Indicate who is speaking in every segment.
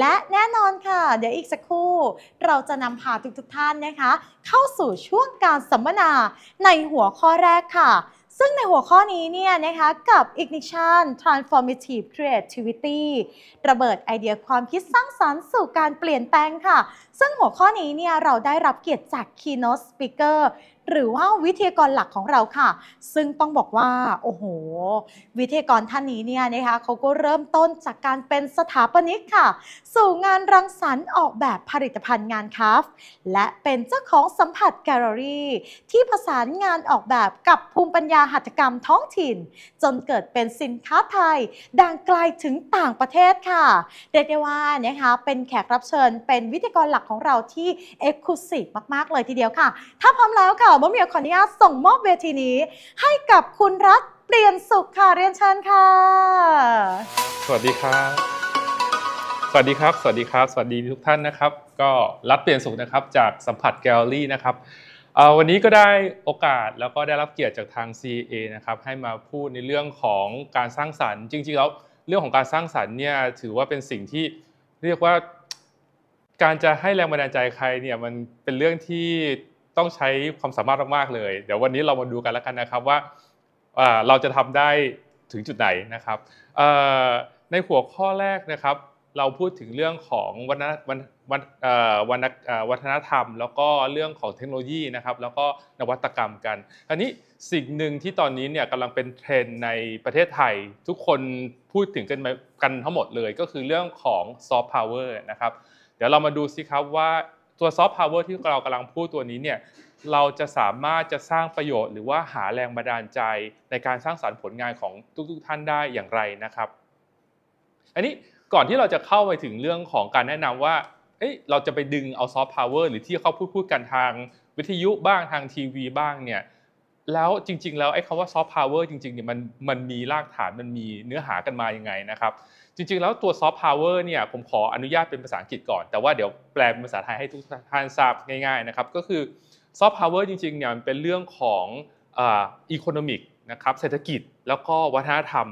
Speaker 1: และ
Speaker 2: แน่นอนค่ะ เดี๋ยวอีกสักครู่ เราจะนำพาทุกๆทท่านนะคะ เข้าสู่ช่วงการสัมมนาในหัวข้อแรกค่ะ ซึ่งในหัวข้อนี้เนี่ยนะคะกับ Ignition Transformative Creativity ระเบิดไอเดียความคิดสร้างสรรค์สู่การเปลี่ยนแปลงค่ะซึ่งหัวข้อนี้เนี่ยเราได้รับเกียรติจาก Keynote Speaker หรือว่าวิทยากรหลักของเราค่ะ ซึ่งต้องบอกว่าโอ้โห วิทยากรท่านนี้เนี่ยนะคะเขาก็เริ่มต้นจากการเป็นสถาปนิกค่ะ สู่งานรังสรรค์ออกแบบผลิตภัณฑ์งานคราฟและเป็นเจ้าของสัมผัสแกลเลอรี่ ที่ผสานงานออกแบบกับภูมิปัญญาหัตถกรรมท้องถิ่น จนเกิดเป็นสินค้าไทยดังไกลถึงต่างประเทศค่ะเรียกได้ว่านะคะเป็นแขกรับเชิญเป็นวิทยากรหลักของของเราที่กซ์คลูซีฟมากๆ เลยทีเดียวค่ะ ถ้าพร้อมแล้วค่ะบมเมียขออนุญาตส่งมอบเวทีนี้ ให้กับคุณรัฐเปลี่ยนสุขค่ะ เรียนเชิญค่ะ
Speaker 1: สวัสดีครับ สวัสดีครับ สวัสดีครับ สวัสดีทุกท่านนะครับ ก็รัฐเปลี่ยนสุขนะครับจากสัมผัสแกลเลอรี่นะครับวันนี้ก็ได้โอกาสแล้วก็ได้รับเกียรติจากทาง CA นะครับให้มาพูดในเรื่องของการสร้างสรรค์ จริงๆแล้วเรื่องของการสร้างสรรค์เนี่ยถือว่าเป็นสิ่งที่เรียกว่าการจะให้แรงบันดาลใจใครเนี่ยมันเป็นเรื่องที่ต้องใช้ความสามารถมากๆเลย เดี๋ยววันนี้เรามาดูกันแล้วกันนะครับว่าเราจะทำได้ถึงจุดไหนนะครับในหัวข้อแรกนะครับ เราพูดถึงเรื่องของวัฒนวัฒนธรรม แล้วก็เรื่องของเทคโนโลยีนะครับแล้วก็นวัตกรรมกันอันนี้สิ่งหนึ่งที่ตอนนี้เนี่ยกำลังเป็นเทรนในประเทศไทย ทุกคนพูดถึงกันกันทั้งหมดเลย ก็คือเรื่องของซอฟต์พาวเวอร์นะครับเดี๋ยวเรามาดูสิครับว่าตัวซอฟต์พาวเวอร์ที่เรากำลังพูดตัวนี้เนี่ยเราจะสามารถจะสร้างประโยชน์ หรือว่าหาแรงบันดาลใจ ในการสร้างสารรค์ผลงานของทุก ๆท่านได้อย่างไรนะครับ อันนี้ก่อนที่เราจะเข้าไปถึงเรื่องของการแนะนำว่าเเราจะไปดึงเอาซอฟต์พาวเวอร์หรือที่เขาพูดพูดกันทางวิทยุบ้างทางทีวีบ้างเนี่ยแล้วจริงๆแล้ว ไอ้คำว่าซอฟต์พาวเวอร์จริงๆเนี่ยมันมันมีรากฐานมันมีเนื้อหากันมาอย่างไงนะครับจริงๆ แล้วตัวซอฟต์พาวเวอร์เนี่ยผมขออนุญาตเป็นภาษาอังกฤษก่อน แต่ว่าเดี๋ยวแปลเป็นภาษาไทยให้ทุกท่านทราบง่ายๆนะครับก็คือซอฟต์พาวเวอร์จริงๆเนี่ยมันเป็นเรื่องของอีโคโนมิกนะครับเศรษฐกิจแล้วก็วัฒนธรรม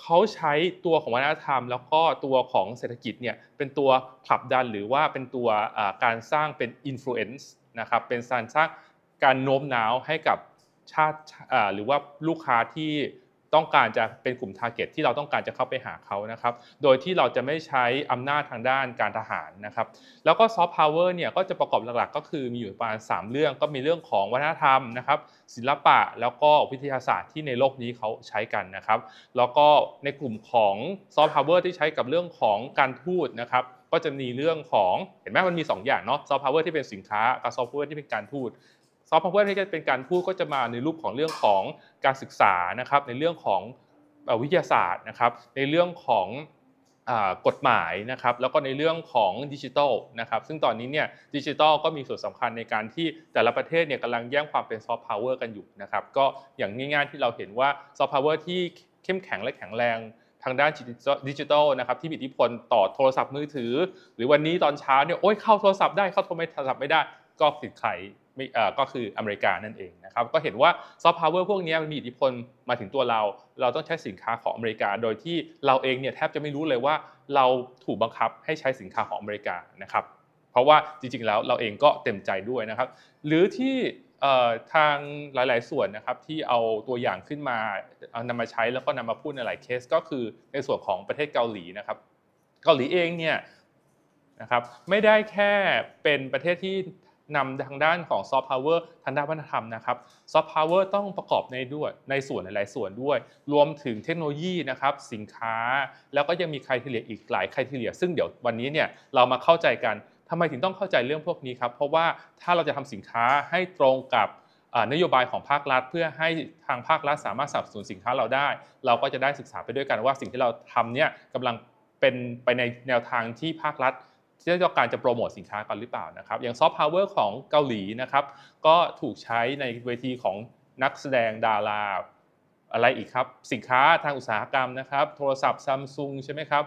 Speaker 1: เขาใช้ตัวของวัฒนธรรม แล้วก็ตัวของเศรษฐกิจเนี่ยเป็นตัวผลักดันหรือว่าเป็นตัวการสร้างเป็นอิมโฟเอนซ์นะครับเป็นการสร้างการโน้มน้าวให้กับชาติหรือว่าลูกค้าที่ต้องการจะเป็นกลุ่มทาร์เก็ตที่เราต้องการจะเข้าไปหาเขานะครับ โดยที่เราจะไม่ใช้อำนาจทางด้านการทหารนะครับ แล้วก็ซอฟต์พาวเวอร์เนี่ยก็จะประกอบหลักๆ ก็คือมีอยู่ประมาณ3เรื่อง ก็มีเรื่องของวัฒนธรรมนะครับ ศิลปะแล้วก็วิทยาศาสตร์ที่ในโลกนี้เขาใช้กันนะครับ แล้วก็ในกลุ่มของซอฟต์พาวเวอร์ที่ใช้กับเรื่องของการพูดนะครับ ก็จะมีเรื่องของเห็นไหมมันมี 2 อย่างเนาะซอฟต์พาวเวอร์ที่เป็นสินค้ากับซอฟต์พาวเวอร์ที่เป็นการพูดซอฟต์พาวเวอร์ที่จะเป็นการพูดก็จะมาในรูปของเรื่องของการศึกษานะครับในเรื่องของวิทยาศาสตร์นะครับในเรื่องของกฎหมายนะครับแล้วก็ในเรื่องของดิจิทัลนะครับซึ่งตอนนี้เนี่ยดิจิทัลก็มีส่วนสำคัญในการที่แต่ละประเทศเนี่ยกำลังแย่งความเป็นซอฟต์พาวเวอร์กันอยู่นะครับก็อย่างง่ายๆที่เราเห็นว่าซอฟต์พาวเวอร์ที่เข้มแข็งและแข็งแรงทางด้านดิจิทัลนะครับที่มีอิทธิพลต่อโทรศัพท์มือถือ หรือวันนี้ตอนเช้าเนี่ยโอ้ยเข้าโทรศัพท์ได้เข้าโทรศัพท์ไม่ได้ก็ติดไขก็คืออเมริกานั่นเองนะครับก็เห็นว่าซอฟต์พาวเวอร์พวกนี้มันมีอิทธิพลมาถึงตัวเรา เราต้องใช้สินค้าของอเมริกาโดยที่เราเองเนี่ยแทบจะไม่รู้เลยว่าเราถูกบังคับให้ใช้สินค้าของอเมริกานะครับเพราะว่าจริงๆแล้วเราเองก็เต็มใจด้วยนะครับหรือที่ทางหลาย ๆส่วนนะครับที่เอาตัวอย่างขึ้นมาเอานำมาใช้แล้วก็นำมาพูดในหลายเคสก็คือในส่วนของประเทศเกาหลีนะครับเกาหลีเองเนี่ยนะครับไม่ได้แค่เป็นประเทศที่นำทางด้านของซอฟต์พาวเวอร์ทางด้านวัฒนธรรมนะครับซอฟต์พาวเวอร์ต้องประกอบในด้วยในส่วนหลายๆส่วนด้วย รวมถึงเทคโนโลยีนะครับสินค้าแล้วก็ยังมีครที่เหลืออีกหลายครที่เหลือซึ่งเดี๋ยววันนี้เนี่ยเรามาเข้าใจกันทำไมถึงต้องเข้าใจเรื่องพวกนี้ครับเพราะว่าถ้าเราจะทำสินค้าให้ตรงกับนโยบายของภาครัฐ เพื่อให้ทางภาครัฐสามารถสนับสนุนสินค้าเราได้ เราก็จะได้ศึกษาไปด้วยกันว่าสิ่งที่เราทำเนี่ยกำลังเป็นไปในแนวทางที่ภาครัฐเรต่องการจะโปรโมทสินค้ากันหรือเปล่านะครับ อย่างซอฟต์พาวเวอร์ของเกาหลีนะครับ ก็ถูกใช้ในเวทีของนักแสดงดาราอะไรอีกครับ สินค้าทางอุตสาหกรรมนะครับ โทรศัพท์ซัมซุงใช่ไหมครับ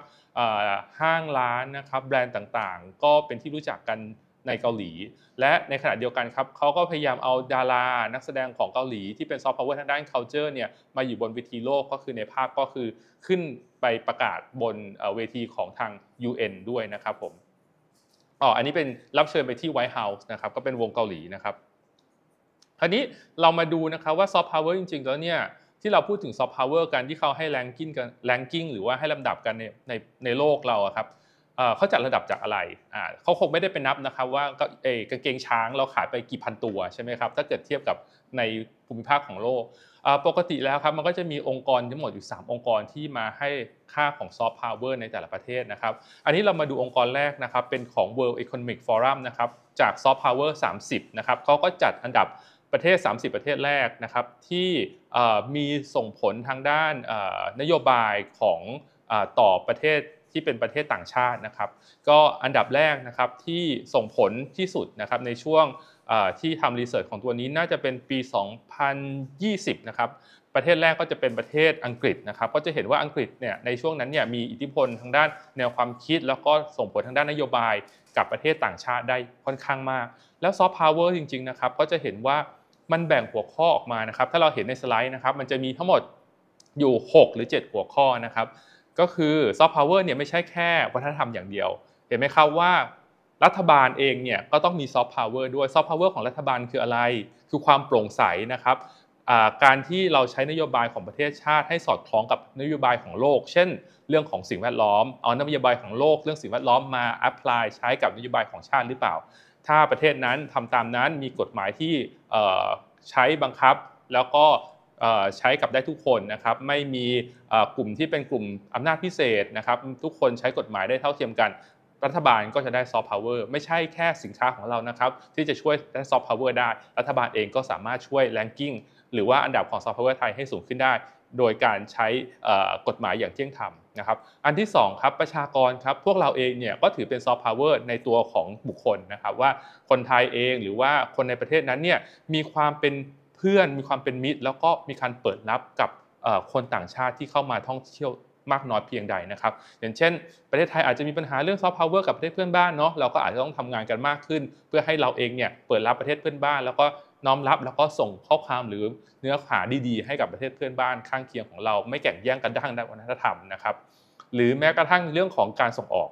Speaker 1: ห้างร้านนะครับ แบรนด์ต่าง ๆ ก็เป็นที่รู้จักกันในเกาหลี และในขณะเดียวกันครับ เขาก็พยายามเอาดารา นักแสดงของเกาหลี ที่เป็นซอฟต์พาวเวอร์ทางด้าน culture เนี่ย มาอยู่บนเวทีโลก ก็คือในภาพก็คือขึ้นไปประกาศบนเวทีของทาง UN ด้วยนะครับผมอ๋ออันนี้เป็นรับเชิญไปที่ไวท์เฮาส์นะครับ ก็เป็นวงเกาหลีนะครับคราวนี้เรามาดูนะครับว่าซอฟต์พาวเวอร์จริงๆแล้วเนี่ยที่เราพูดถึงซอฟต์พาวเวอร์กันที่เขาให้แรงกิ้งกันแรงกิ้งหรือว่าให้ลำดับกันในในในโลกเราครับเขาจัดระดับจากอะไรเขาคงไม่ได้ไปนับนะครับ ว่าเอกางเกงช้างเราขายไปกี่พันตัวใช่ไหมครับถ้าเกิดเทียบกับในภูมิภาคของโลกปกติแล้วครับมันก็จะมีองค์กรทั้งหมดอยู่ 3 องค์กรที่มาให้ค่าของซอฟต์พาวเวอร์ในแต่ละประเทศนะครับ อันนี้เรามาดูองค์กรแรกนะครับเป็นของ World Economic Forum นะครับจากซอฟต์พาวเวอร์30นะครับเขาก็จัดอันดับประเทศ 30 ประเทศแรกนะครับที่มีส่งผลทางด้านนโยบายของต่อประเทศที่เป็นประเทศต่างชาตินะครับ ก็อันดับแรกนะครับที่ส่งผลที่สุดนะครับในช่วงที่ทำรีเสิร์ชของตัวนี้น่าจะเป็นปี 2020 นะครับ ประเทศแรกก็จะเป็นประเทศอังกฤษนะครับ ก็จะเห็นว่าอังกฤษเนี่ยในช่วงนั้นเนี่ยมีอิทธิพลทางด้านแนวความคิด แล้วก็ส่งผลทางด้านนโยบายกับประเทศต่างชาติได้ค่อนข้างมากแล้วซอฟต์พาวเวอร์จริงๆนะครับก็จะเห็นว่ามันแบ่งหัวข้อออกมานะครับถ้าเราเห็นในสไลด์นะครับ มันจะมีทั้งหมดอยู่6หรือ7 หัวข้อนะครับก็คือซอฟต์พาวเวอร์เนี่ยไม่ใช่แค่วัฒนธรรมอย่างเดียวเห็นไหมครับว่ารัฐบาลเองเนี่ย ก็ต้องมีซอฟต์พาวเวอร์ด้วยซอฟต์พาวเวอร์ของรัฐบาลคืออะไร คือความโปร่งใสนะครับการที่เราใช้นโยบายของประเทศชาติ ให้สอดคล้องกับนโยบายของโลก เช่น เรื่องของสิ่งแวดล้อมเอานโยบายของโลกเรื่องสิ่งแวดล้อมมาแอพพลายใช้กับนโยบายของชาติหรือเปล่า ถ้าประเทศนั้นทำตามนั้นมีกฎหมายที่ใช้บังคับแล้วก็ใช้กับได้ทุกคนนะครับไม่มีกลุ่มที่เป็นกลุ่มอำนาจพิเศษนะครับทุกคนใช้กฎหมายได้เท่าเทียมกันรัฐบาลก็จะได้ซอฟต์พาวเวอร์ไม่ใช่แค่สินค้าของเรานะครับที่จะช่วยได้ซอฟต์พาวเวอร์ได้ รัฐบาลเองก็สามารถช่วยแลนกิ้งหรือว่าอันดับของซอฟต์พาวเวอร์ไทยให้สูงขึ้นได้ โดยการใช้กฎหมายอย่างเที่ยงธรรมนะครับอันที่2ครับประชากรครับพวกเราเองเนี่ยก็ถือเป็นซอฟต์พาวเวอร์ในตัวของบุคคลนะครับว่าคนไทยเองหรือว่าคนในประเทศนั้นเนี่ยมีความเป็นเพื่อนมีความเป็นมิตร แล้วก็มีการเปิดรับกับคนต่างชาติที่เข้ามาท่องเที่ยวมากน้อยเพียงใดนะครับอย่างเช่น ประเทศไทยอาจจะมีปัญหาเรื่องซอฟต์พาวเวอร์กับประเทศเพื่อนบ้านเนาะเราก็อาจจะต้องทำงานกันมากขึ้น เพื่อให้เราเองเนี่ยเปิดรับประเทศเพื่อนบ้านแล้วก็น้อมรับแล้วก็ส่งข้อความหรือเนื้อหาดีๆให้กับประเทศเพื่อนบ้านข้างเคียงของเราไม่แข่งแย่งกันด้านด้านวัฒนธรรมนะครับหรือแม้กระทั่งเรื่องของการส่งออก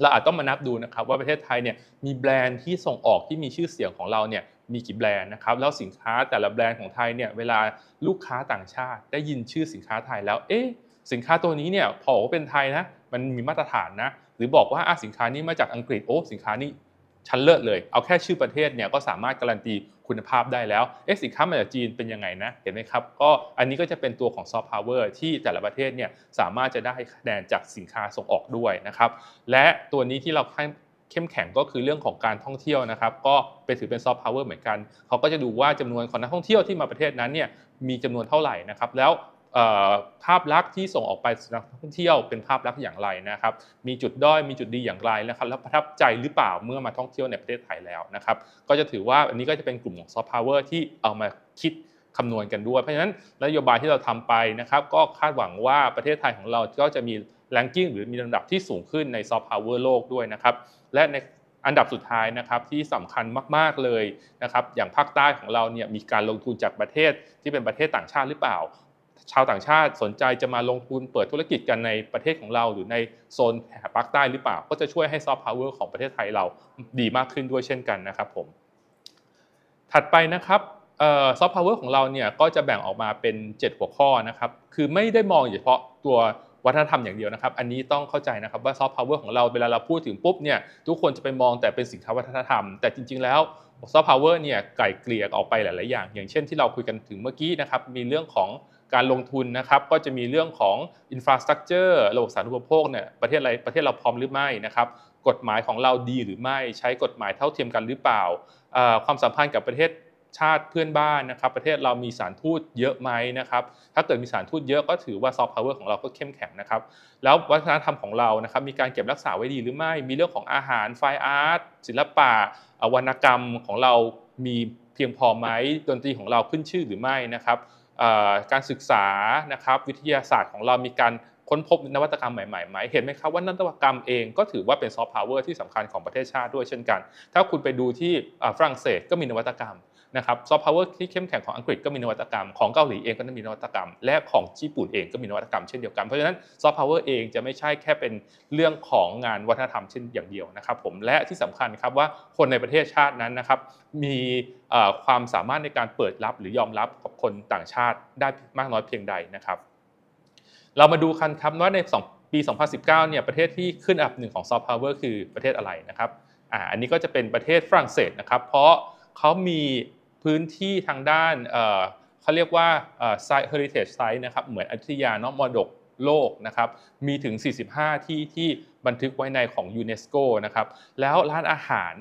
Speaker 1: เราอาจต้องมานับดูนะครับว่าประเทศไทยเนี่ยมีแบรนด์ที่ส่งออกที่มีชื่อเสียงของเราเนี่ยมีกี่แบรนด์นะครับแล้วสินค้าแต่ละแบรนด์ของไทยเนี่ยเวลาลูกค้าต่างชาติ ได้ยินชื่อสินค้าไทยแล้วเอ๊ะสินค้าตัวนี้เนี่ยพอว่าเป็นไทยนะมันมีมาตรฐานนะหรือบอกว่าสินค้านี้มาจากอังกฤษโอ้สินค้านี้ชั้นเลิศเลย เอาแค่ชื่อประเทศเนี่ยก็สามารถการันตีคุณภาพได้แล้วเอ๊ะสินค้ามาจากจีนเป็นยังไงนะเห็นไหมครับก็อันนี้ก็จะเป็นตัวของซอฟต์พาวเวอร์ที่แต่ละประเทศเนี่ยสามารถจะได้คะแนนจากสินค้าส่งออกด้วยนะครับและตัวนี้ที่เราเข้มแข็งก็คือเรื่องของการท่องเที่ยวนะครับก็เป็นถือเป็นซอฟต์พาวเวอร์เหมือนกันเขาก็จะดูว่าจำนวนของนักท่องเที่ยวที่มาประเทศนั้นเนี่ยมีจำนวนเท่าไหร่นะครับแล้วภาพลักษณ์ที่ส่งออกไปสำหนักท่องเที่ยวเป็นภาพลักษณ์อย่างไรนะครับ มีจุดด้อย มีจุดดีอย่างไรนะครับ แล้วประทับใจหรือเปล่าเมื่อมาท่องเที่ยวในประเทศไทยแล้วนะครับ ก็จะถือว่าอันนี้ก็จะเป็นกลุ่มของซอฟต์พาวเวอร์ที่เอามาคิดคำนวณกันด้วย เพราะฉะนั้นนโยบายที่เราทำไปนะครับ ก็คาดหวังว่าประเทศไทยของเราก็จะมีแรงกิ้งหรือมีลำดับที่สูงขึ้นในซอฟต์พาวเวอร์โลกด้วยนะครับ และในอันดับสุดท้ายนะครับ ที่สำคัญมากๆเลยนะครับ อย่างภาคใต้ของเราเนี่ยมีการลงทุนจากประเทศที่เป็นประเทศต่างชาติหรือเปล่าชาวต่างชาติสนใจจะมาลงทุนเปิดธุรกิจกันในประเทศของเรา หรือในโซนแถบภาคใต้หรือเปล่าก็จะช่วยให้ซอฟต์พาวเวอร์ของประเทศไทยเราดีมากขึ้นด้วยเช่นกันนะครับผมถัดไปนะครับซอฟต์พาวเวอร์ของเราเนี่ยก็จะแบ่งออกมาเป็น 7 หัวข้อนะครับคือไม่ได้มองเฉพาะตัววัฒนธรรมอย่างเดียวนะครับอันนี้ต้องเข้าใจนะครับว่าซอฟต์พาวเวอร์ของเราเวลาเราพูดถึงปุ๊บเนี่ยทุกคนจะไปมองแต่เป็นสินค้าวัฒนธรรม แต่จริง ๆแล้วซอฟต์พาวเวอร์เนี่ยไก่เกลี่ยออกไปหลายๆอย่างอย่างเช่นที่เราคุยกันถึงเมื่อกี้นะครับมีเรื่องของการลงทุนนะครับก็จะมีเรื่องของอินฟราสตรักเจอร์ระบบสาธารณูปโภคเนี่ยประเทศอะไรประเทศเราพร้อมหรือไม่นะครับกฎหมายของเราดีหรือไม่ใช้กฎหมายเท่าเทียมกันหรือเปล่าความสัมพันธ์กับประเทศชาติเพื่อนบ้านนะครับ ประเทศเรามีสารทูตเยอะไหมนะครับ ถ้าเกิดมีสารทูตเยอะก็ถือว่าซอฟต์พาวเวอร์ของเราก็เข้มแข็งนะครับแล้ววัฒนธรรมของเรานะครับมีการเก็บรักษาไว้ดีหรือไม่มีเรื่องของอาหารไฟอาร์ตศิลปะวรรณกรรมของเรามีเพียงพอไหมดนตรีของเราขึ้นชื่อหรือไม่นะครับการศึกษานะครับวิทยาศาสตร์ของเรามีการค้นพบนวัตกรรมใหม่ๆไหมเห็นไหมครับว่านวัตกรรมเองก็ถือว่าเป็นซอฟต์พาวเวอร์ที่สำคัญของประเทศชาติด้วยเช่นกัน ถ้าคุณไปดูที่ฝรั่งเศส ก็มีนวัตกรรมนะครับซอฟต์พาวเวอร์ที่เข้มแข็งของอังกฤษก็มีนวัตกรรมของเกาหลีเอง ก็มีนวัตกรรม และของญี่ปุ่นเองก็มีนวัตกรรมเช่นเดียวกันเพราะฉะนั้นซอฟต์พาวเวอร์เองจะไม่ใช่แค่เป็นเรื่องของงานวัฒนธรรมเช่นอย่างเดียวนะครับ ผมและที่สำคัญครับว่าคนในประเทศชาตินั้นนะครับมีความสามารถในการเปิดรับหรือยอมรับกับคนต่างชาติได้มากน้อยเพียงใดนะครับ เรามาดูคันครับว่าใน2ปี 2019เนี่ยประเทศที่ขึ้นอันดับหนึ่งของซอฟต์พาวเวอร์คือประเทศอะไรนะครับอ่าอันนี้ก็จะเป็นประเทศฝรั่งเศสนะครับ เพราะเขามีพื้นที่ทางด้านเขาเรียกว่า site heritage site นะครับเหมือนอยุธยานอมอดกโลกนะครับมีถึง 45 ที่ที่บันทึกไว้ในของยูเนสโกนะครับแล้วร้านอาหาร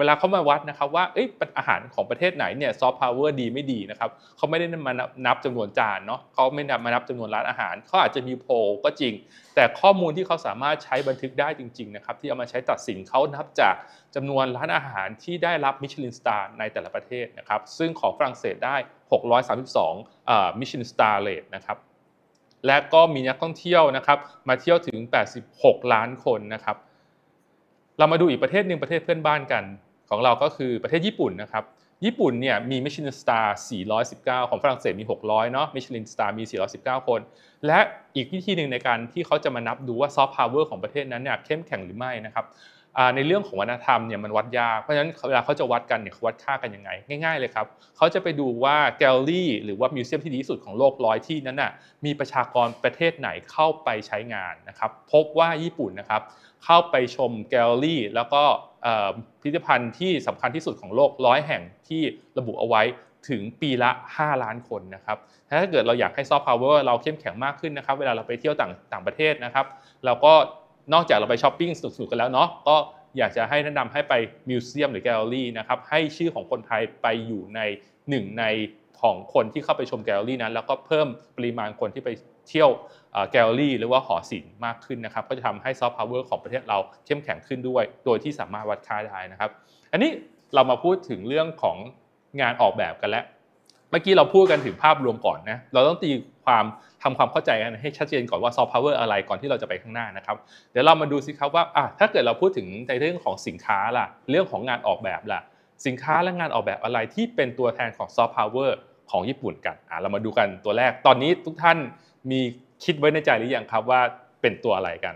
Speaker 1: เวลาเขามาวัดนะครับว่าเออาหารของประเทศไหนเนี่ยซอฟต์พาวเวอร์ดีไม่ดีนะครับเขาไม่ได้มานับจำนวนจานเนาะเขาไม่นมานับจำนวนร้านอาหารเขาอาจจะมีโพลก็จริง แต่ข้อมูลที่เขาสามารถใช้บันทึกได้จริงๆนะครับที่เอามาใช้ตัดสินเขานับจากจำนวนร้านอาหารที่ได้รับมิชลินสตาร์ในแต่ละประเทศนะครับซึ่งของฝรั่งเศสได้632มิชลินสตาร์เลทนะครับและก็มีนักท่องเที่ยวนะครับมาเที่ยวถึง 86 ล้านคนนะครับเรามาดูอีกประเทศหนึ่งประเทศเพื่อนบ้านกันของเราก็คือประเทศญี่ปุ่นนะครับ ญี่ปุ่นเนี่ยมีมิชลินสตาร์419 ของฝรั่งเศสมี 600 เนาะมิชลินสตาร์มี 419 คน และอีกวิธีหนึ่งในการที่เขาจะมานับดูว่าซอฟต์พาวเวอร์ของประเทศนั้นเนี่ยเข้มแข็งหรือไม่นะครับในเรื่องของวัฒนธรรมเนี่ยมันวัดยาก เพราะฉะนั้นเวลาเขาจะวัดกันเนี่ยเขาวัดค่ากันยังไง ง่ายๆเลยครับเขาจะไปดูว่าแกลลี่หรือว่ามิวเซียมที่ดีที่สุดของโลกร้อยที่นั้นน่ะ มีประชากรประเทศไหนเข้าไปใช้งานนะครับ พบว่าญี่ปุ่นนะครับเข้าไปชมแกลลี่แล้วก็พิพิธภัณฑ์ที่สำคัญที่สุดของโลกร้อยแห่งที่ระบุเอาไว้ถึงปีละ 5 ล้านคนนะครับ ถ้าเกิดเราอยากให้ซอฟต์พาวเวอร์เราเข้มแข็งมากขึ้นนะครับ เวลาเราไปเที่ยวต่างต่างประเทศนะครับ เราก็นอกจากเราไปช้อปปิ้งสนุกๆกันแล้วเนาะก็อยากจะให้แนะนำให้ไปมิวเซียมหรือแกลเลอรี่นะครับ ให้ชื่อของคนไทยไปอยู่ในหนึ่งในของคนที่เข้าไปชมแกลเลอรี่นั้นแล้วก็เพิ่มปริมาณคนที่ไปเที่ยวแกลเลอรี่หรือว่าหอศิลป์มากขึ้นนะครับก็จะทำให้ซอฟต์พาวเวอร์ของประเทศเรา เข้มแข็งขึ้นด้วย โดยที่สามารถวัดค่าได้นะครับ อันนี้เรามาพูดถึงเรื่องของงานออกแบบกันแล้วเมื่อกี้เราพูดกันถึงภาพรวมก่อนนะเราต้องตีความทำความเข้าใจกันให้ชัดเจนก่อนว่าซอฟต์พาวเวอร์อะไรก่อนที่เราจะไปข้างหน้านะครับ เดี๋ยวเรามาดูสิครับว่าถ้าเกิดเราพูดถึงในเรื่องของสินค้าล่ะเรื่องของงานออกแบบล่ะสินค้าและงานออกแบบอะไรที่เป็นตัวแทนของซอฟต์พาวเวอร์ของญี่ปุ่นกันอ่ะเรามาดูกันตัวแรกตอนนี้ทุกท่านมีคิดไว้ในใจหรือยังครับว่าเป็นตัวอะไรกัน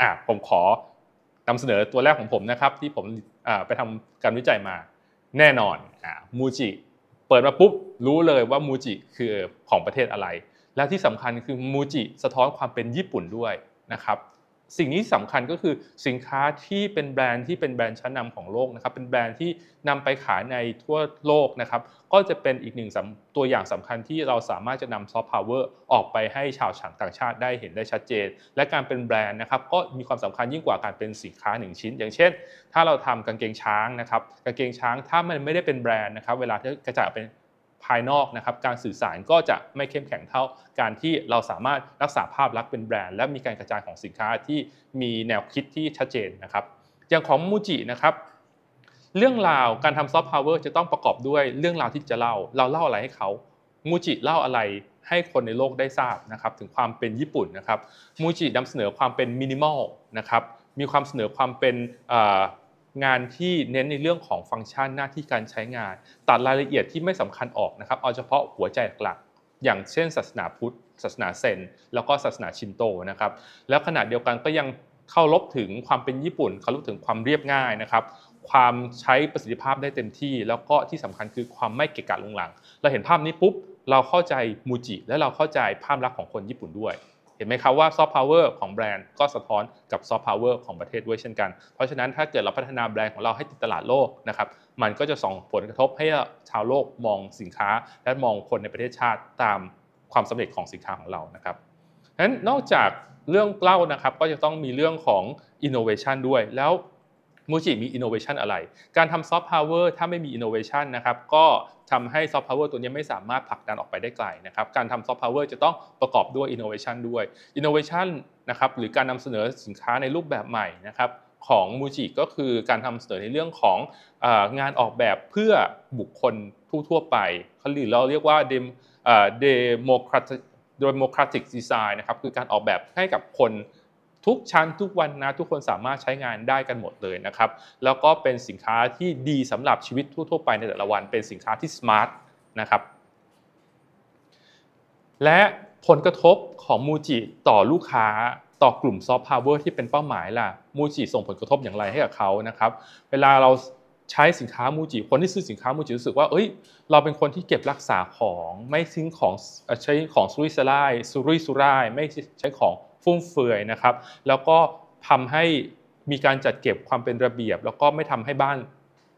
Speaker 1: อ่ะผมขอนำเสนอตัวแรกของผมนะครับที่ผมไปทำการวิจัยมา แน่นอน อ่ามูจิ เปิดมาปุ๊บรู้เลยว่ามูจิคือของประเทศอะไร และที่สำคัญคือมูจิสะท้อนความเป็นญี่ปุ่นด้วยนะครับสิ่งนี้สำคัญก็คือสินค้าที่เป็นแบรนด์ที่เป็นแบรนด์ชั้นนาของโลกนะครับ เป็นแบรนด์ที่นำไปขายในทั่วโลกนะครับ ก็จะเป็นอีกหนึ่งตัวอย่างสำคัญที่เราสามารถจะนำซอฟต์พาวเวอร์ออกไปให้ชาวฉางต่างชาติได้เห็นได้ชัดเจน และการเป็นแบรนด์นะครับก็มีความสำคัญยิ่งกว่าการเป็นสินค้าหนึ่งชิ้นอย่างเช่น ถ้าเราทำกางเกงช้างนะครับกางเกงช้างถ้ามันไม่ได้เป็นแบรนด์นะครับเวลาที่กระจายเป็นภายนอกนะครับการสื่อสารก็จะไม่เข้มแข็งเท่าการที่เราสามารถรักษาภาพลักษณ์เป็นแบรนด์และมีการกระจายของสินค้าที่มีแนวคิดที่ชัดเจนนะครับอย่างของมูจินะครับเรื่องราวการทำซอฟต์พาวเวอร์จะต้องประกอบด้วยเรื่องราวที่จะเล่า เราเล่าอะไรให้เขามูจิเล่าอะไรให้คนในโลกได้ทราบนะครับถึงความเป็นญี่ปุ่นนะครับมูจินำเสนอความเป็นมินิมอลนะครับมีความเสนอความเป็นงานที่เน้นในเรื่องของฟังก์ชันหน้าที่การใช้งานตัดรายละเอียดที่ไม่สำคัญออกนะครับ เอาเฉพาะหัวใจหลัก อย่างเช่น ศาสนาพุทธ ศาสนาเซนแล้วก็ศาสนาชินโตนะครับแล้วขณะเดียวกันก็ยังเข้าลบถึงความเป็นญี่ปุ่น เขาลบถึงความเรียบง่ายนะครับความใช้ประสิทธิภาพได้เต็มที่ แล้วก็ที่สำคัญคือความไม่เกะกะลงหลัง เราเห็นภาพนี้ปุ๊บ เราเข้าใจมูจิ และเราเข้าใจภาพลักษณ์ของคนญี่ปุ่นด้วยเห็นไหมครับว่าซอฟต์พาวเวอร์ของแบรนด์ก็สะท้อนกับซอฟต์พาวเวอร์ของประเทศด้วยเช่นกัน เพราะฉะนั้นถ้าเกิดเราพัฒนาแบรนด์ของเราให้ติดตลาดโลกนะครับมันก็จะส่งผลกระทบให้ชาวโลกมองสินค้า และมองคนในประเทศชาติตามความสำเร็จของสินค้าของเรานะครับนั้นนอกจากเรื่องเล่านะครับก็จะต้องมีเรื่องของ innovation ด้วยแล้วมูจิมีอินโนเวชันอะไร การทำซอฟต์พาวเวอร์ถ้าไม่มีอินโนเวชันนะครับ ก็ทำให้ซอฟต์พาวเวอร์ตัวนี้ไม่สามารถผลักดันออกไปได้ไกลนะครับการทำซอฟต์พาวเวอร์จะต้องประกอบด้วยอินโนเวชันด้วยอินโนเวชันนะครับหรือการนำเสนอสินค้าในรูปแบบใหม่นะครับของมูจิก็คือการทำเสนอในเรื่องของงานออกแบบเพื่อบุคคลทั่วๆไปเขาหรือเราเรียกว่าเดเดโมคราติกดีไซน์นะครับคือการออกแบบให้กับคนทุกชั้นทุกวันนะทุกคนสามารถใช้งานได้กันหมดเลยนะครับ แล้วก็เป็นสินค้าที่ดีสำหรับชีวิตทั่วๆไปในแต่ละวัน เป็นสินค้าที่สมาร์ทนะครับและผลกระทบของมูจิต่อลูกค้าต่อกลุ่มซอฟต์พาวเวอร์ที่เป็นเป้าหมายล่ะมูจิส่งผลกระทบอย่างไรให้กับเขานะครับ เวลาเราใช้สินค้ามูจิคนที่ซื้อสินค้ามูจิรู้สึกว่าเอ้ย เราเป็นคนที่เก็บรักษาของไม่ทิ้งของใช้ของสุริสรายสุริสุร่ายไม่ใช้ของฟุ่มเฟือยนะครับ แล้วก็ทำให้มีการจัดเก็บความเป็นระเบียบ แล้วก็ไม่ทำให้บ้าน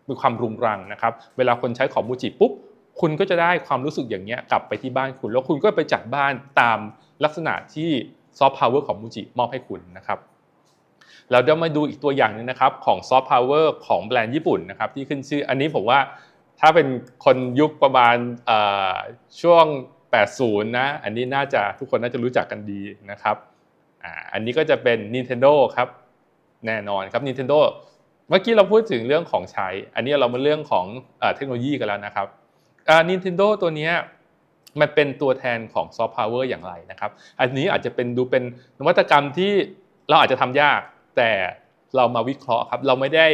Speaker 1: มีความรุงรังนะครับ เวลาคนใช้ของมูจิปุ๊บ คุณก็จะได้ความรู้สึกอย่างนี้กลับไปที่บ้านคุณ แล้วคุณก็ไปจัดบ้านตามลักษณะที่ซอฟต์พาวเวอร์ของมูจิมอบให้คุณนะครับ เราเดี๋ยวมาดูอีกตัวอย่างนึงนะครับของซอฟต์พาวเวอร์ของแบรนด์ญี่ปุ่นนะครับ ที่ขึ้นชื่อ อันนี้ผมว่าถ้าเป็นคนยุคประมาณช่วง 80นะ อันนี้น่าจะทุกคนน่าจะรู้จักกันดีนะครับอันนี้ก็จะเป็น Nintendo ครับแน่นอนครับ Nintendo เมื่อกี้เราพูดถึงเรื่องของใช้ อันนี้เรามาเรื่องของเทคโนโลยีกันแล้วนะครับอ่า Nintendo ตัวนี้มันเป็นตัวแทนของซอฟต์พาวเวอร์อย่างไรนะครับ อันนี้อาจจะเป็นดูเป็นนวัตกรรมที่เราอาจจะทำยาก แต่เรามาวิเคราะห์ครับเราไม่ได้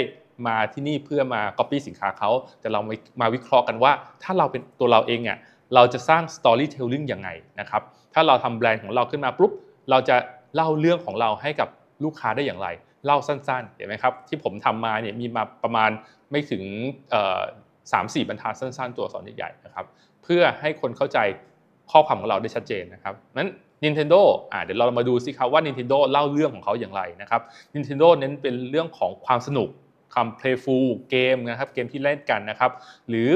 Speaker 1: มาที่นี่เพื่อมาก๊อปปี้สินค้าเขาแต่เรามาวิเคราะห์กันว่า ถ้าเราเป็นตัวเราเองอ่ะเราจะสร้างสตอรี่เทลลิ่งยังไงนะครับถ้าเราทำแบรนด์ของเราขึ้นมาปุ๊บเราจะเล่าเรื่องของเราให้กับลูกค้าได้อย่างไร เล่าสั้นๆเห็นไหมครับที่ผมทำมาเนี่ยมีมาประมาณไม่ถึงสามสี่บรรทัดสั้นๆ ตัวสอนใหญ่ๆ นะครับเพื่อให้คนเข้าใจข้อความของเราได้ชัดเจนนะครับนั้น Nintendo อ่าเดี๋ยวเรามาดูสิครับว่า Nintendo เล่าเรื่องของเขาอย่างไรนะครับ Nintendo เน้นเป็นเรื่องของความสนุกคำ playful เกมนะครับเกมที่เล่นกันนะครับหรือ